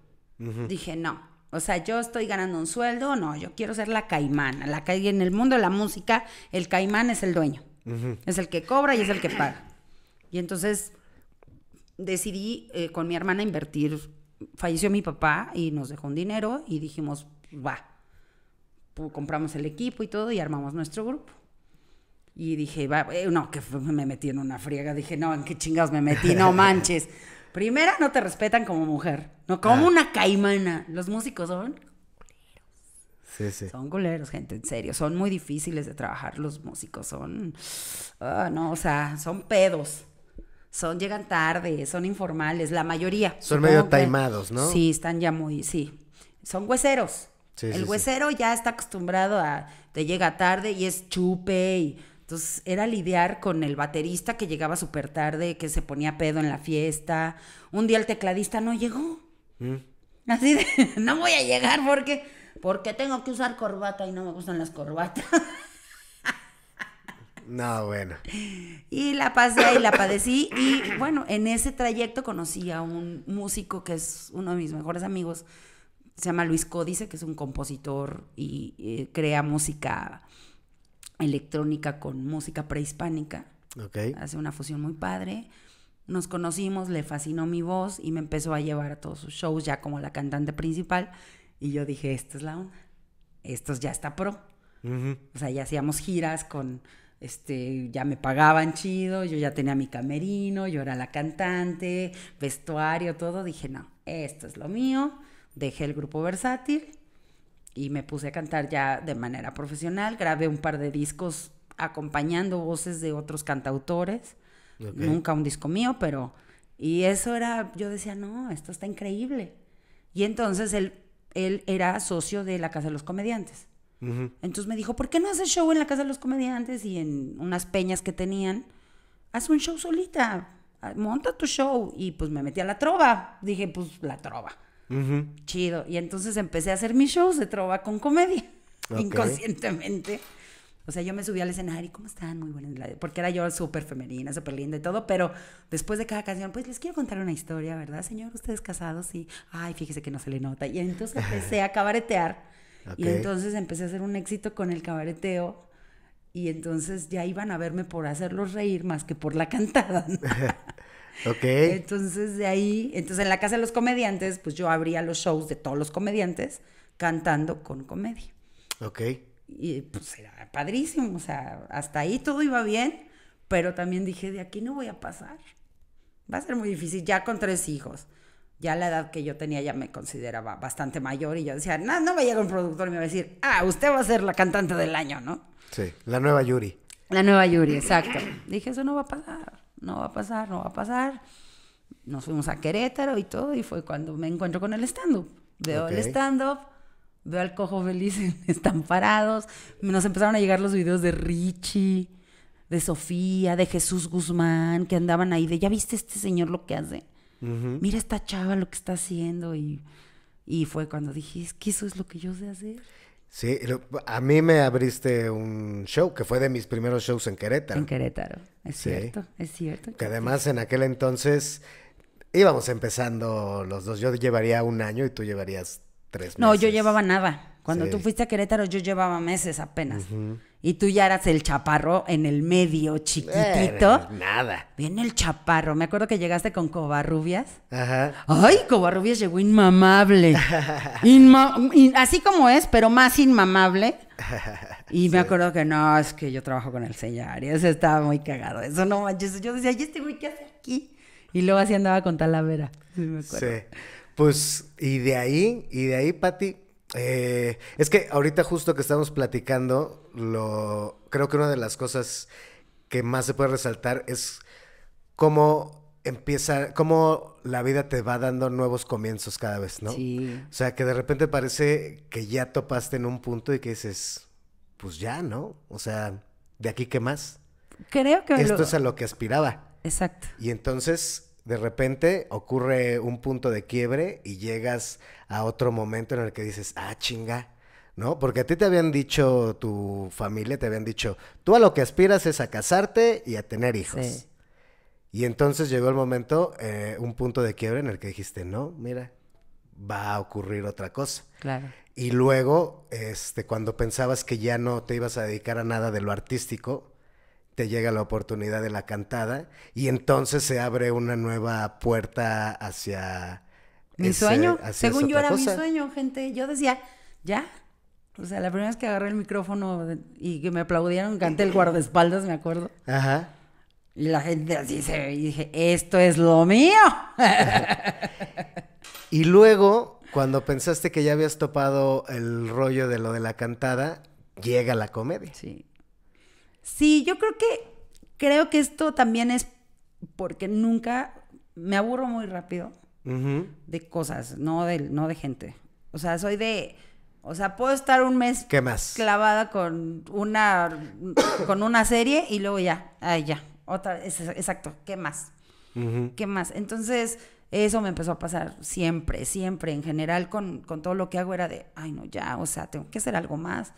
Dije, no, o sea, yo estoy ganando un sueldo, no, yo quiero ser la caimana. La en el mundo de la música, el caimán es el dueño. Es el que cobra y es el que paga. Y entonces decidí eh, con mi hermana invertir. Falleció mi papá y nos dejó un dinero y dijimos, va, compramos el equipo y todo y armamos nuestro grupo. Y dije, eh, no, que me metí en una friega. Dije, no, ¿en qué chingados me metí? No manches. Primera, no te respetan como mujer. No, como ah. una caimana. Los músicos son Sí, sí. Son culeros, gente, en serio. Son muy difíciles de trabajar los músicos. Son. Ah, no, o sea, son pedos. Son, llegan tarde, son informales, la mayoría. Son medio taimados, ¿no? Sí, están ya muy, sí. Son hueseros el huesero ya está acostumbrado a, te llega tarde y es chupe y... Entonces era lidiar con el baterista que llegaba súper tarde, que se ponía pedo en la fiesta. Un día el tecladista no llegó. Mm. Así de, no voy a llegar porque, porque tengo que usar corbata y no me gustan las corbatas. No, bueno. Y la pasé y la padecí. Y bueno, en ese trayecto conocí a un músico que es uno de mis mejores amigos, se llama Luis Códice, que es un compositor y eh, crea música electrónica con música prehispánica. Hace una fusión muy padre. Nos conocimos, le fascinó mi voz y me empezó a llevar a todos sus shows ya como la cantante principal. Y yo dije, esta es la onda. Esto ya está pro. O sea, ya hacíamos giras con, este, ya me pagaban chido, yo ya tenía mi camerino, yo era la cantante, vestuario, todo. Dije, no, esto es lo mío dejé el grupo versátil y me puse a cantar ya de manera profesional. Grabé un par de discos acompañando voces de otros cantautores. Nunca un disco mío, pero... Y eso era, yo decía, no, esto está increíble. Y entonces él, él era socio de la Casa de los Comediantes. Entonces me dijo, ¿por qué no haces show en la Casa de los Comediantes y en unas peñas que tenían? Haz un show solita, monta tu show. Y pues me metí a la trova. Dije, pues la trova. Chido. Y entonces empecé a hacer mis shows de trova con comedia, inconscientemente. O sea, yo me subí al escenario y cómo están, muy buenas, porque era yo súper femenina, súper linda y todo, pero después de cada canción, pues les quiero contar una historia, ¿verdad, señor? Ustedes casados y, ay, fíjese que no se le nota. Y entonces empecé a cabaretear y entonces empecé a hacer un éxito con el cabareteo y entonces ya iban a verme por hacerlos reír más que por la cantada. Ok. Entonces de ahí, entonces en la casa de los comediantes, pues yo abría los shows de todos los comediantes cantando con comedia. Ok. Y pues era padrísimo, o sea, hasta ahí todo iba bien, pero también dije, de aquí no voy a pasar. Va a ser muy difícil, ya con tres hijos. Ya la edad que yo tenía ya me consideraba bastante mayor y yo decía, no, no me llega un productor y me va a decir, ah, usted va a ser la cantante del año, ¿no? Sí, la nueva Yuri. La nueva Yuri, exacto. Dije, eso no va a pasar no va a pasar, no va a pasar. Nos fuimos a Querétaro y todo, y fue cuando me encuentro con el stand-up. Veo el stand-up, veo al cojo feliz, están parados. Nos empezaron a llegar los videos de Richie, de Sofía, de Jesús Guzmán, que andaban ahí, de ya viste este señor lo que hace. Mira esta chava lo que está haciendo. Y, y fue cuando dije, es que eso es lo que yo sé hacer. Sí, a mí me abriste un show que fue de mis primeros shows en Querétaro. En Querétaro, es cierto, es cierto. Que además en aquel entonces íbamos empezando los dos. Yo llevaría un año y tú llevarías tres meses. No, yo llevaba nada. Cuando tú fuiste a Querétaro yo llevaba meses apenas. Y tú ya eras el chaparro en el medio, chiquitito. nada. Viene el chaparro. Me acuerdo que llegaste con Covarrubias. Ajá. Ay, Covarrubias llegó inmamable. así como es, pero más inmamable. Y me acuerdo que no, es que yo trabajo con el señor. Y eso estaba muy cagado. Eso no manches. Yo decía, ¿y este güey qué hace aquí? Y luego así andaba con Talavera. Sí, me acuerdo. Sí. Pues, y de ahí, y de ahí, Pati, eh, es que ahorita justo que estamos platicando, lo, creo que una de las cosas que más se puede resaltar es cómo empieza, cómo la vida te va dando nuevos comienzos cada vez, ¿no? Sí. O sea, que de repente parece que ya topaste en un punto y que dices, pues ya, ¿no? O sea, ¿de aquí qué más? Creo que... Esto es a lo que aspiraba. Exacto. Y entonces de repente ocurre un punto de quiebre y llegas a otro momento en el que dices, ah, chinga, ¿no? Porque a ti te habían dicho, tu familia te habían dicho, tú a lo que aspiras es a casarte y a tener hijos. Y entonces llegó el momento, eh, un punto de quiebre en el que dijiste, no, mira, va a ocurrir otra cosa. Claro. Y luego, este, cuando pensabas que ya no te ibas a dedicar a nada de lo artístico, llega la oportunidad de la cantada y entonces se abre una nueva puerta hacia... Mi sueño, según yo era mi sueño, gente. Yo decía, ya, o sea, la primera vez que agarré el micrófono y que me aplaudieron, canté el guardaespaldas, me acuerdo. Ajá. Y la gente así se y dije, esto es lo mío. y luego, cuando pensaste que ya habías topado el rollo de lo de la cantada, llega la comedia. Sí. Sí, yo creo que creo que esto también es porque nunca me aburro muy rápido de cosas, no de, no de gente. O sea, soy de. O sea, puedo estar un mes clavada con una con una serie y luego ya, Ahí ya. Otra, exacto, ¿qué más? ¿Qué más? Entonces, eso me empezó a pasar siempre, siempre. En general, con, con, todo lo que hago era de, ay, no, ya, o sea, tengo que hacer algo más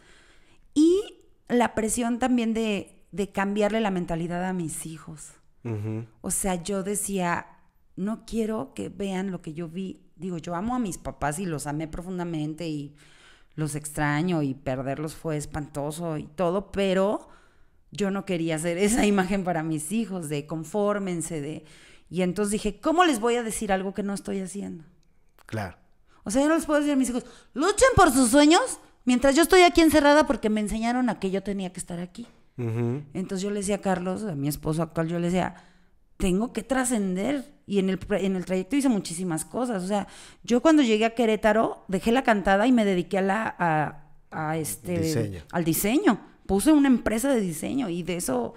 la presión también de, de cambiarle la mentalidad a mis hijos. O sea, yo decía, no quiero que vean lo que yo vi. Digo, yo amo a mis papás y los amé profundamente y los extraño y perderlos fue espantoso y todo, pero yo no quería hacer esa imagen para mis hijos de confórmense, de... Y entonces dije, ¿cómo les voy a decir algo que no estoy haciendo? Claro. O sea, yo no les puedo decir a mis hijos, luchen por sus sueños Mientras yo estoy aquí encerrada porque me enseñaron a que yo tenía que estar aquí. Entonces yo le decía a Carlos, a mi esposo actual, yo le decía, tengo que trascender. Y en el, trayecto hice muchísimas cosas. O sea, yo cuando llegué a Querétaro dejé la cantada y me dediqué a la, este, al diseño. Puse una empresa de diseño y de eso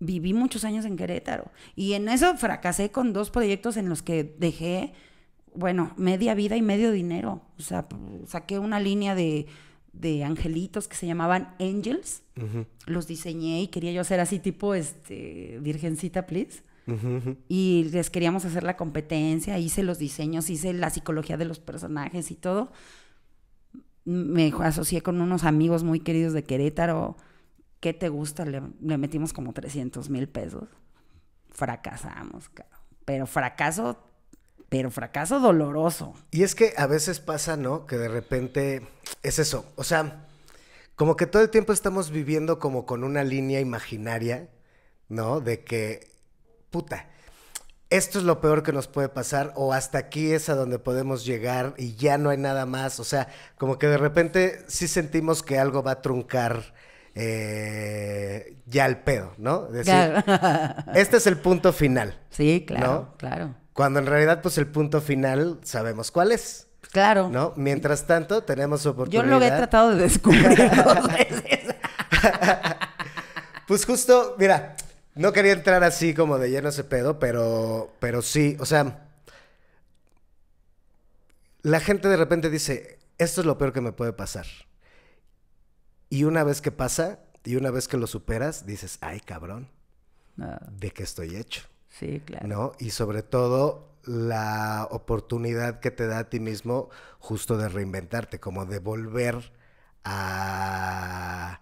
viví muchos años en Querétaro. Y en eso fracasé con dos proyectos en los que dejé, bueno, media vida y medio dinero. O sea, saqué una línea de de angelitos que se llamaban Angels. Los diseñé y quería yo hacer así tipo, este, Virgencita, please. Y les queríamos hacer la competencia, hice los diseños, hice la psicología de los personajes y todo. Me asocié con unos amigos muy queridos de Querétaro. ¿Qué te gusta? Le, metimos como 300 mil pesos. Fracasamos, Pero fracaso, pero fracaso doloroso. Y es que a veces pasa, ¿no? Que de repente es eso. O sea, como que todo el tiempo estamos viviendo como con una línea imaginaria, ¿no? De que, puta, esto es lo peor que nos puede pasar o hasta aquí es a donde podemos llegar y ya no hay nada más. O sea, como que de repente sí sentimos que algo va a truncar eh, ya el pedo, ¿no? Decir, este es el punto final. Sí, claro, claro. Cuando en realidad, pues el punto final sabemos cuál es. Claro. ¿No? Mientras tanto, tenemos oportunidad. Yo lo he tratado de descubrir pues justo, mira, no quería entrar así como de lleno ese pedo, pero, pero sí, o sea, la gente de repente dice, esto es lo peor que me puede pasar. Y una vez que pasa, y una vez que lo superas, dices, ay cabrón, de qué estoy hecho. Sí, claro. ¿No? Y sobre todo la oportunidad que te da a ti mismo justo de reinventarte, como de volver a,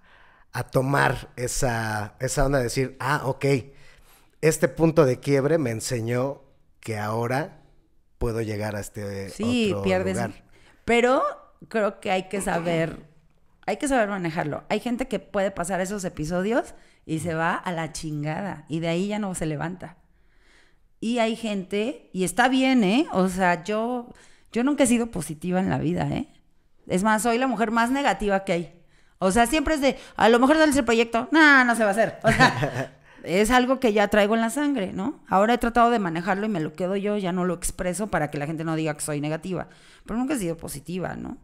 tomar esa, esa onda de decir, ah, ok, este punto de quiebre me enseñó que ahora puedo llegar a este sí, pierdes. Pero creo que hay que saber, hay que saber manejarlo. Hay gente que puede pasar esos episodios y se va a la chingada y de ahí ya no se levanta. Y hay gente, y está bien, ¿eh? O sea, yo, yo nunca he sido positiva en la vida, ¿eh? Es más, soy la mujer más negativa que hay. O sea, siempre es de, a lo mejor sale ese proyecto, no, no se va a hacer. es algo que ya traigo en la sangre, ¿no? Ahora he tratado de manejarlo y me lo quedo yo, ya no lo expreso para que la gente no diga que soy negativa. Pero nunca he sido positiva, ¿no?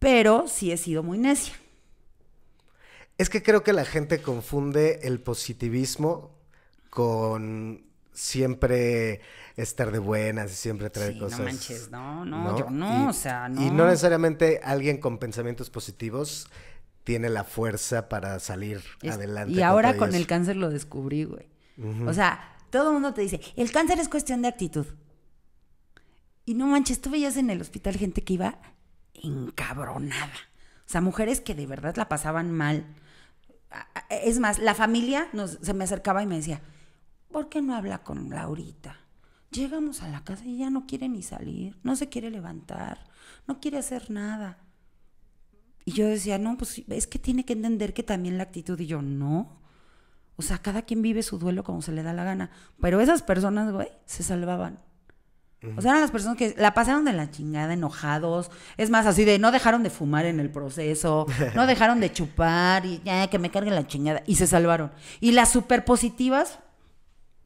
Pero sí he sido muy necia. Es que creo que la gente confunde el positivismo con siempre estar de buenas, y siempre traer cosas. No manches, no, no, yo no, y, o sea, no. Y no necesariamente alguien con pensamientos positivos tiene la fuerza para salir adelante. Y ahora con el cáncer lo descubrí, güey. O sea, todo el mundo te dice, el cáncer es cuestión de actitud. Y no manches, tú veías en el hospital gente que iba encabronada. O sea, mujeres que de verdad la pasaban mal. Es más, la familia se me acercaba y me decía, ¿por qué no habla con Laurita? Llegamos a la casa y ella no quiere ni salir, no se quiere levantar, no quiere hacer nada. Y yo decía, no, pues es que tiene que entender que también la actitud. Y yo, no. O sea, cada quien vive su duelo como se le da la gana. Pero esas personas, güey, se salvaban. O sea, eran las personas que la pasaron de la chingada, enojados. Es más, así de no dejaron de fumar en el proceso, no dejaron de chupar y ya que me cargue la chingada. Y se salvaron. Y las superpositivas,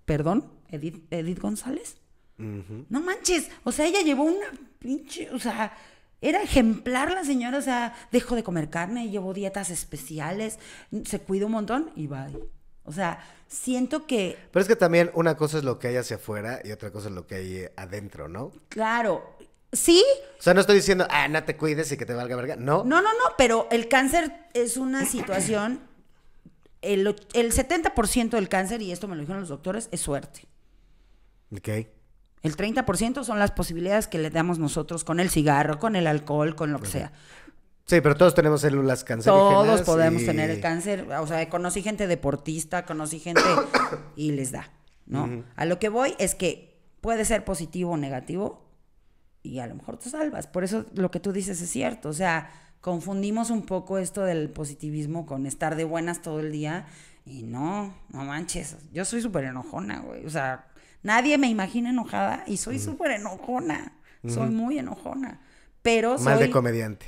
perdón, Edith, Edith González. No manches, o sea, ella llevó una pinche, o sea, era ejemplar la señora, o sea, dejó de comer carne, llevó dietas especiales, se cuidó un montón y va. O sea, siento que... Pero es que también una cosa es lo que hay hacia afuera y otra cosa es lo que hay adentro, ¿no? Claro, sí. O sea, no estoy diciendo, ah, no te cuides y que te valga verga, no. No, no, no, pero el cáncer es una situación el, el 70% del cáncer, y esto me lo dijeron los doctores, es suerte. Ok. El 30% son las posibilidades que le damos nosotros con el cigarro, con el alcohol, con lo que sea. Sí, pero todos tenemos células cancerígenas. Todos podemos tener el cáncer. O sea, conocí gente deportista, conocí gente y les da, ¿no? A lo que voy es que puede ser positivo o negativo y a lo mejor te salvas. Por eso lo que tú dices es cierto. O sea, confundimos un poco esto del positivismo con estar de buenas todo el día. Y no, no manches, yo soy súper enojona, güey. O sea, nadie me imagina enojada y soy súper enojona. Soy muy enojona. Pero Mal soy... de comediante.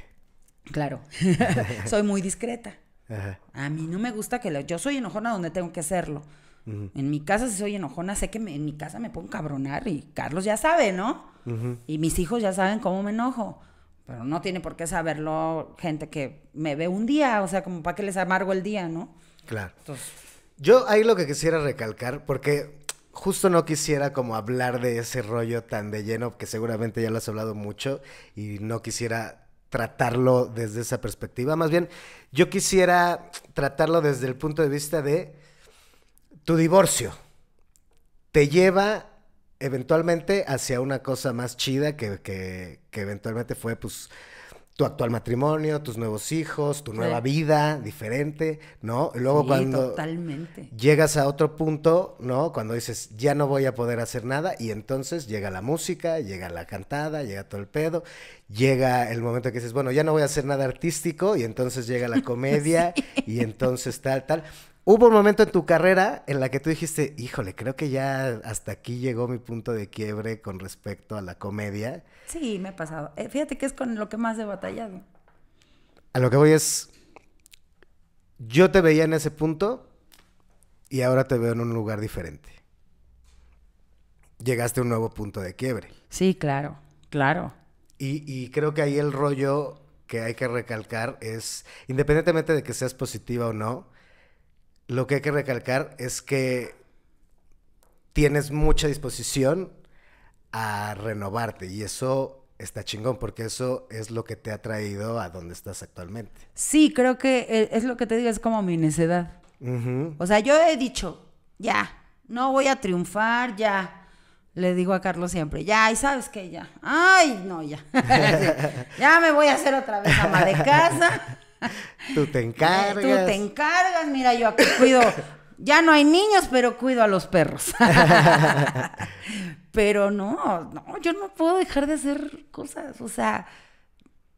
Claro, soy muy discreta. A mí no me gusta que... Lo... Yo soy enojona donde tengo que hacerlo. En mi casa, si soy enojona, sé que en mi casa me puedo cabronar y Carlos ya sabe, ¿no? Y mis hijos ya saben cómo me enojo. Pero no tiene por qué saberlo gente que me ve un día, o sea, como para que les amargo el día, ¿no? Claro. Entonces, Yo ahí lo que quisiera recalcar, porque justo no quisiera como hablar de ese rollo tan de lleno, que seguramente ya lo has hablado mucho, y no quisiera tratarlo desde esa perspectiva. Más bien, yo quisiera tratarlo desde el punto de vista de tu divorcio. Te lleva eventualmente hacia una cosa más chida que, que, que eventualmente fue pues tu actual matrimonio, tus nuevos hijos, tu nueva vida diferente, ¿no? Y luego cuando llegas a otro punto, ¿no? Cuando dices, ya no voy a poder hacer nada, y entonces llega la música, llega la cantada, llega todo el pedo, llega el momento que dices, bueno, ya no voy a hacer nada artístico, y entonces llega la comedia, y entonces tal, tal. Hubo un momento en tu carrera en la que tú dijiste, híjole, creo que ya hasta aquí llegó mi punto de quiebre con respecto a la comedia. Sí, me ha pasado. Eh, fíjate que es con lo que más he batallado. A lo que voy es, yo te veía en ese punto y ahora te veo en un lugar diferente. Llegaste a un nuevo punto de quiebre. Sí, claro, claro. Y, y creo que ahí el rollo que hay que recalcar es, independientemente de que seas positiva o no, lo que hay que recalcar es que tienes mucha disposición a renovarte y eso está chingón porque eso es lo que te ha traído a donde estás actualmente. Sí, creo que e, es lo que te digo, es como mi necedad. O sea, yo he dicho, ya, no voy a triunfar, ya. Le digo a Carlos siempre, ya, y sabes que ya. Ay, no, ya. ya me voy a hacer otra vez ama de casa. Eh, tú te encargas. Tú te encargas, mira, yo aquí cuido. Ya no hay niños, pero cuido a los perros. pero no, no, yo no puedo dejar de hacer cosas. O sea,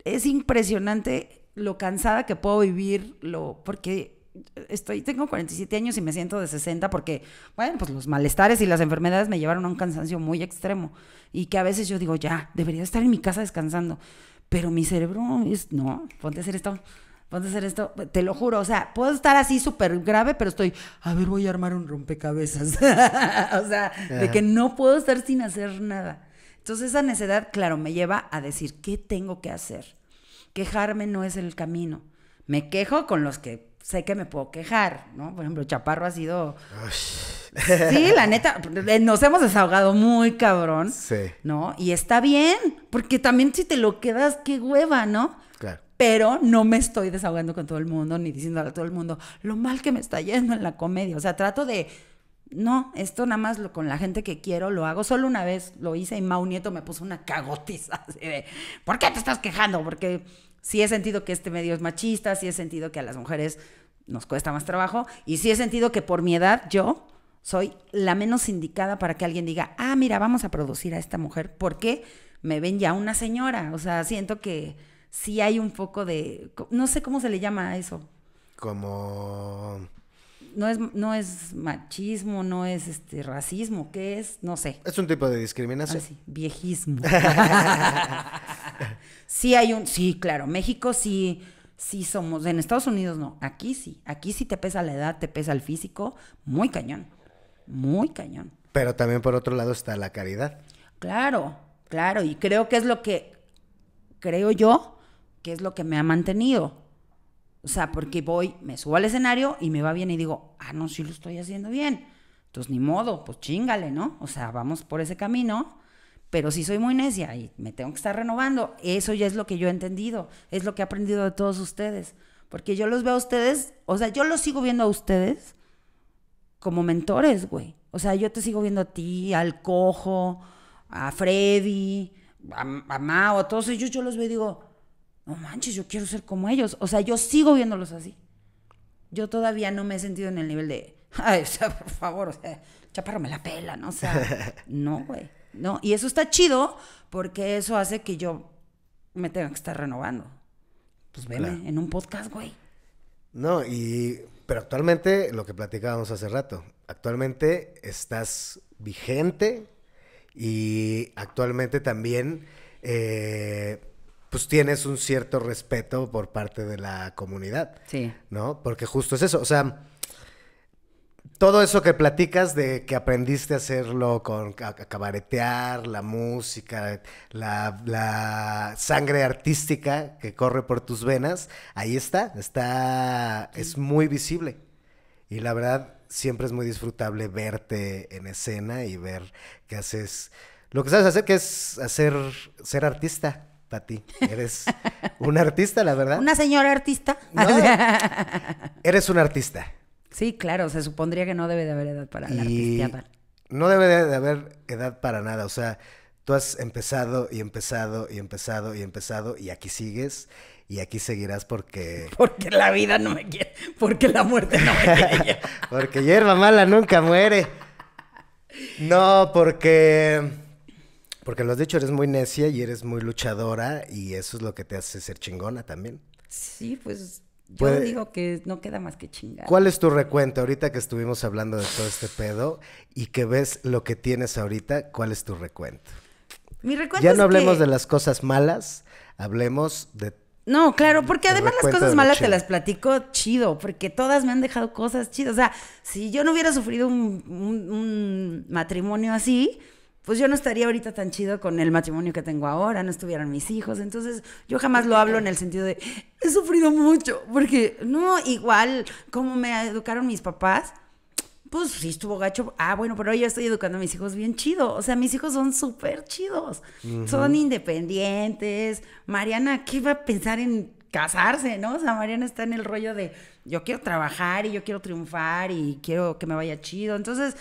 es impresionante lo cansada que puedo vivir, lo, porque estoy, tengo 47 años y me siento de 60 porque, bueno, pues los malestares y las enfermedades me llevaron a un cansancio muy extremo y que a veces yo digo, ya, debería estar en mi casa descansando, pero mi cerebro es, no, ponte a hacer esto, ¿puedo hacer esto, te lo juro, o sea, puedo estar así súper grave, pero estoy, a ver, voy a armar un rompecabezas, o sea, de que no puedo estar sin hacer nada. Entonces esa necedad, claro, me lleva a decir, ¿qué tengo que hacer? Quejarme no es el camino. Me quejo con los que sé que me puedo quejar, ¿no? Por ejemplo, Chaparro ha sido... Sí, la neta, eh, nos hemos desahogado muy cabrón. Sí. ¿No? Y está bien, porque también si te lo quedas, qué hueva, ¿no? pero no me estoy desahogando con todo el mundo ni diciéndole a todo el mundo lo mal que me está yendo en la comedia. O sea, trato de, no, esto nada más lo, con la gente que quiero lo hago. Solo una vez lo hice y Mau Nieto me puso una cagotiza así de, ¿por qué te estás quejando? Porque sí he sentido que este medio es machista, sí he sentido que a las mujeres nos cuesta más trabajo y sí he sentido que por mi edad yo soy la menos indicada para que alguien diga, ah, mira, vamos a producir a esta mujer porque me ven ya una señora. O sea, siento que sí hay un poco de, no sé cómo se le llama a eso. Como... No es, no es machismo, no es este racismo, ¿qué es? No sé. Es un tipo de discriminación. Ah, viejismo. sí hay un, sí, claro, México sí, sí somos, en Estados Unidos no, aquí sí, aquí sí te pesa la edad, te pesa el físico, muy cañón, muy cañón. Pero también por otro lado está la caridad. Claro, claro, y creo que es lo que, creo yo, que es lo que me ha mantenido. O sea, porque voy, me subo al escenario y me va bien y digo, ah, no, sí lo estoy haciendo bien. Entonces, ni modo, pues chingale, ¿no? O sea, vamos por ese camino, pero sí soy muy necia y me tengo que estar renovando. Eso ya es lo que yo he entendido, es lo que he aprendido de todos ustedes. Porque yo los veo a ustedes, o sea, yo los sigo viendo a ustedes como mentores, güey. O sea, yo te sigo viendo a ti, al cojo, a Freddy, a, a Mao, a todos ellos, yo los veo y digo, no manches, yo quiero ser como ellos. O sea, yo sigo viéndolos así. Yo todavía no me he sentido en el nivel de, ay, o sea, por favor, o sea, chaparro me la pela, ¿no? O sea, no, güey. No, y eso está chido porque eso hace que yo me tenga que estar renovando. Pues veme en un podcast, güey. No, y pero actualmente lo que platicábamos hace rato, actualmente estás vigente y actualmente también eh, pues, tienes un cierto respeto por parte de la comunidad. Sí. ¿No? Porque justo es eso. O sea, todo eso que platicas de que aprendiste a hacerlo con cabaretear, la música, la, sangre artística que corre por tus venas, ahí está, está, es muy visible. Y la verdad, siempre es muy disfrutable verte en escena y ver que haces lo que sabes hacer, que es hacer, ser artista. Pati, eres una artista, la verdad. Una señora artista. eres una artista. Sí, claro, se supondría que no debe de haber edad para la artista. No debe de haber edad para nada, o sea, tú has empezado y empezado y empezado y empezado y aquí sigues y aquí seguirás porque... Porque la vida no me quiere, porque la muerte no me quiere. porque hierba mala nunca muere. No, porque... Porque lo has dicho, eres muy necia y eres muy luchadora y eso es lo que te hace ser chingona también. Sí, pues yo digo que no queda más que chingar. ¿Cuál es tu recuento ahorita que estuvimos hablando de todo este pedo y que ves lo que tienes ahorita? ¿Cuál es tu recuento? Mi recuento Ya no hablemos de las cosas malas, hablemos de no, claro, porque además las cosas malas te las platico chido, porque todas me han dejado cosas chidas. O sea, si yo no hubiera sufrido un matrimonio así, pues yo no estaría ahorita tan chido con el matrimonio que tengo ahora, no estuvieran mis hijos. Entonces, yo jamás lo hablo en el sentido de, he sufrido mucho, porque no, igual como me educaron mis papás, pues sí estuvo gacho. Ah, bueno, pero yo estoy educando a mis hijos bien chido. O sea, mis hijos son súper chidos, son independientes. Mariana, ¿qué va a pensar en casarse, ¿no? O sea, Mariana está en el rollo de, yo quiero trabajar y yo quiero triunfar y quiero que me vaya chido. Entonces,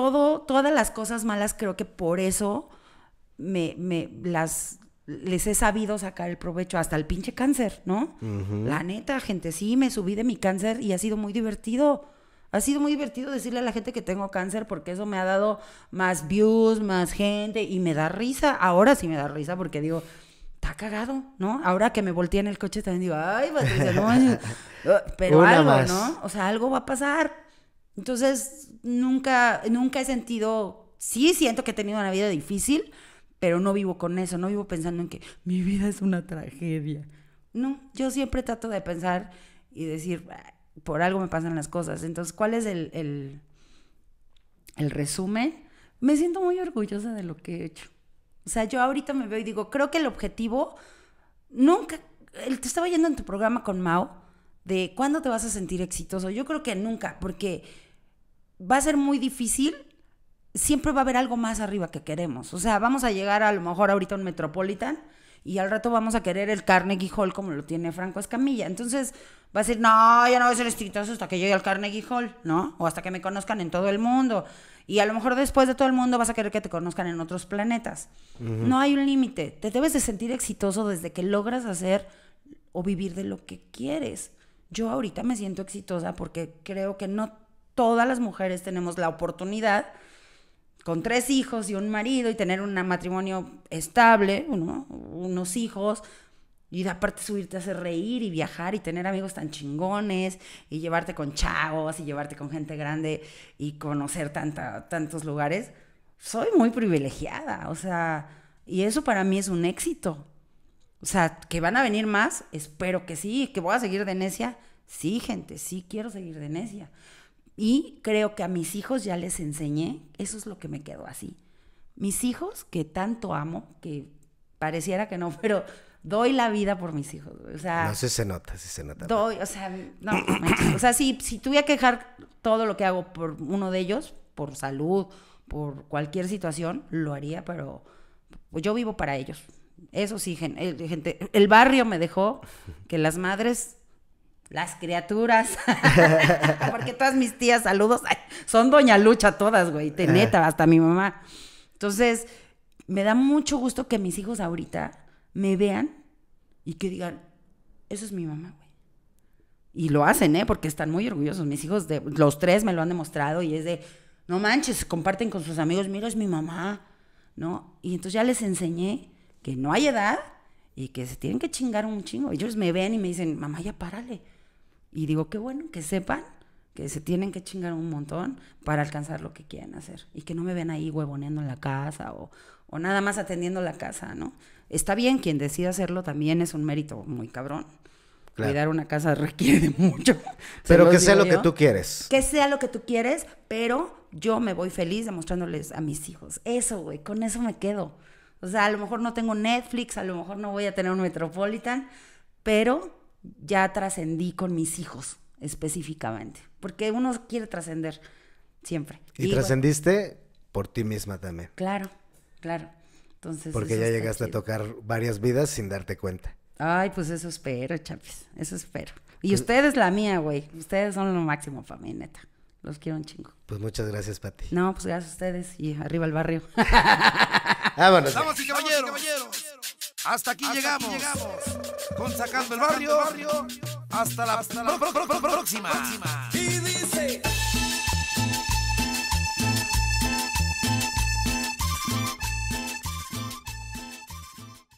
todo, todas las cosas malas creo que por eso me, las, les he sabido sacar el provecho hasta el pinche cáncer, ¿no? La neta, gente, sí, me subí de mi cáncer y ha sido muy divertido. Ha sido muy divertido decirle a la gente que tengo cáncer porque eso me ha dado más views, más gente y me da risa. Ahora sí me da risa porque digo, está cagado, ¿no? Ahora que me volteé en el coche también digo, ay, pues, no, pero algo, ¿no? O sea, algo va a pasar entonces, nunca, nunca he sentido, sí siento que he tenido una vida difícil, pero no vivo con eso, no vivo pensando en que mi vida es una tragedia. No, yo siempre trato de pensar y decir, ah, por algo me pasan las cosas. Entonces, ¿cuál es el, el, el resumen? Me siento muy orgullosa de lo que he hecho. O sea, yo ahorita me veo y digo, creo que el objetivo, nunca, te estaba yendo en tu programa con Mao, de cuándo te vas a sentir exitoso. Yo creo que nunca, porque va a ser muy difícil, siempre va a haber algo más arriba que queremos. O sea, vamos a llegar a, lo mejor ahorita a un Metropolitan y al rato vamos a querer el Carnegie Hall como lo tiene Franco Escamilla. Entonces va a decir, no, ya no voy a ser exitoso hasta que llegue al Carnegie Hall, ¿no? O hasta que me conozcan en todo el mundo. Y a lo mejor después de todo el mundo vas a querer que te conozcan en otros planetas. No hay un límite. Te debes de sentir exitoso desde que logras hacer o vivir de lo que quieres. Yo ahorita me siento exitosa porque creo que no todas las mujeres tenemos la oportunidad con tres hijos y un marido y tener un matrimonio estable, unos hijos, y aparte subirte a hacer reír y viajar y tener amigos tan chingones y llevarte con chavos y llevarte con gente grande y conocer tanta, tantos lugares. Soy muy privilegiada, o sea, y eso para mí es un éxito. O sea, que van a venir más, espero que sí, que voy a seguir de necia. Sí, gente, sí quiero seguir de necia. Y creo que a mis hijos ya les enseñé, eso es lo que me quedó así. Mis hijos, que tanto amo, que pareciera que no, pero doy la vida por mis hijos. O sea, no, se nota, sí se nota. Doy, o sea, no, o sea, si, si tuviera que dejar todo lo que hago por uno de ellos, por salud, por cualquier situación, lo haría, pero pues yo vivo para ellos. Eso sí, eh, gente, el barrio me dejó que las madres las criaturas. Porque todas mis tías, saludos, son doña Lucha todas, güey, te ah. neta, hasta mi mamá. Entonces, me da mucho gusto que mis hijos ahorita me vean y que digan, eso es mi mamá, güey. Y lo hacen, ¿eh? Porque están muy orgullosos. Mis hijos, de, los tres me lo han demostrado y es de, no manches, comparten con sus amigos, mira, es mi mamá, ¿no? Y entonces ya les enseñé que no hay edad y que se tienen que chingar un chingo. Ellos me ven y me dicen, mamá, ya párale. Y digo, qué bueno que sepan que se tienen que chingar un montón para alcanzar lo que quieren hacer y que no me ven ahí huevoneando en la casa o, o nada más atendiendo la casa, ¿no? Está bien, quien decida hacerlo también es un mérito muy cabrón. Cuidar una casa requiere mucho. Pero que sea lo que tú quieres. Que sea lo que tú quieres, pero yo me voy feliz demostrándoles a mis hijos. Eso, güey, con eso me quedo. O sea, a lo mejor no tengo Netflix, a lo mejor no voy a tener un Metropolitan, pero ya trascendí con mis hijos específicamente, porque uno quiere trascender siempre. Y, trascendiste por ti misma también. Claro, claro. Entonces, porque ya llegaste a tocar varias vidas sin darte cuenta. Ay, pues eso espero, Chapis, eso espero. Y pues ustedes la mía, güey. Ustedes son lo máximo para neta. Los quiero un chingo. Pues muchas gracias, Pati. No, pues gracias a ustedes y arriba al barrio. Hasta aquí, llegamos. Con Sacando, el, barrio, Hasta la, próxima.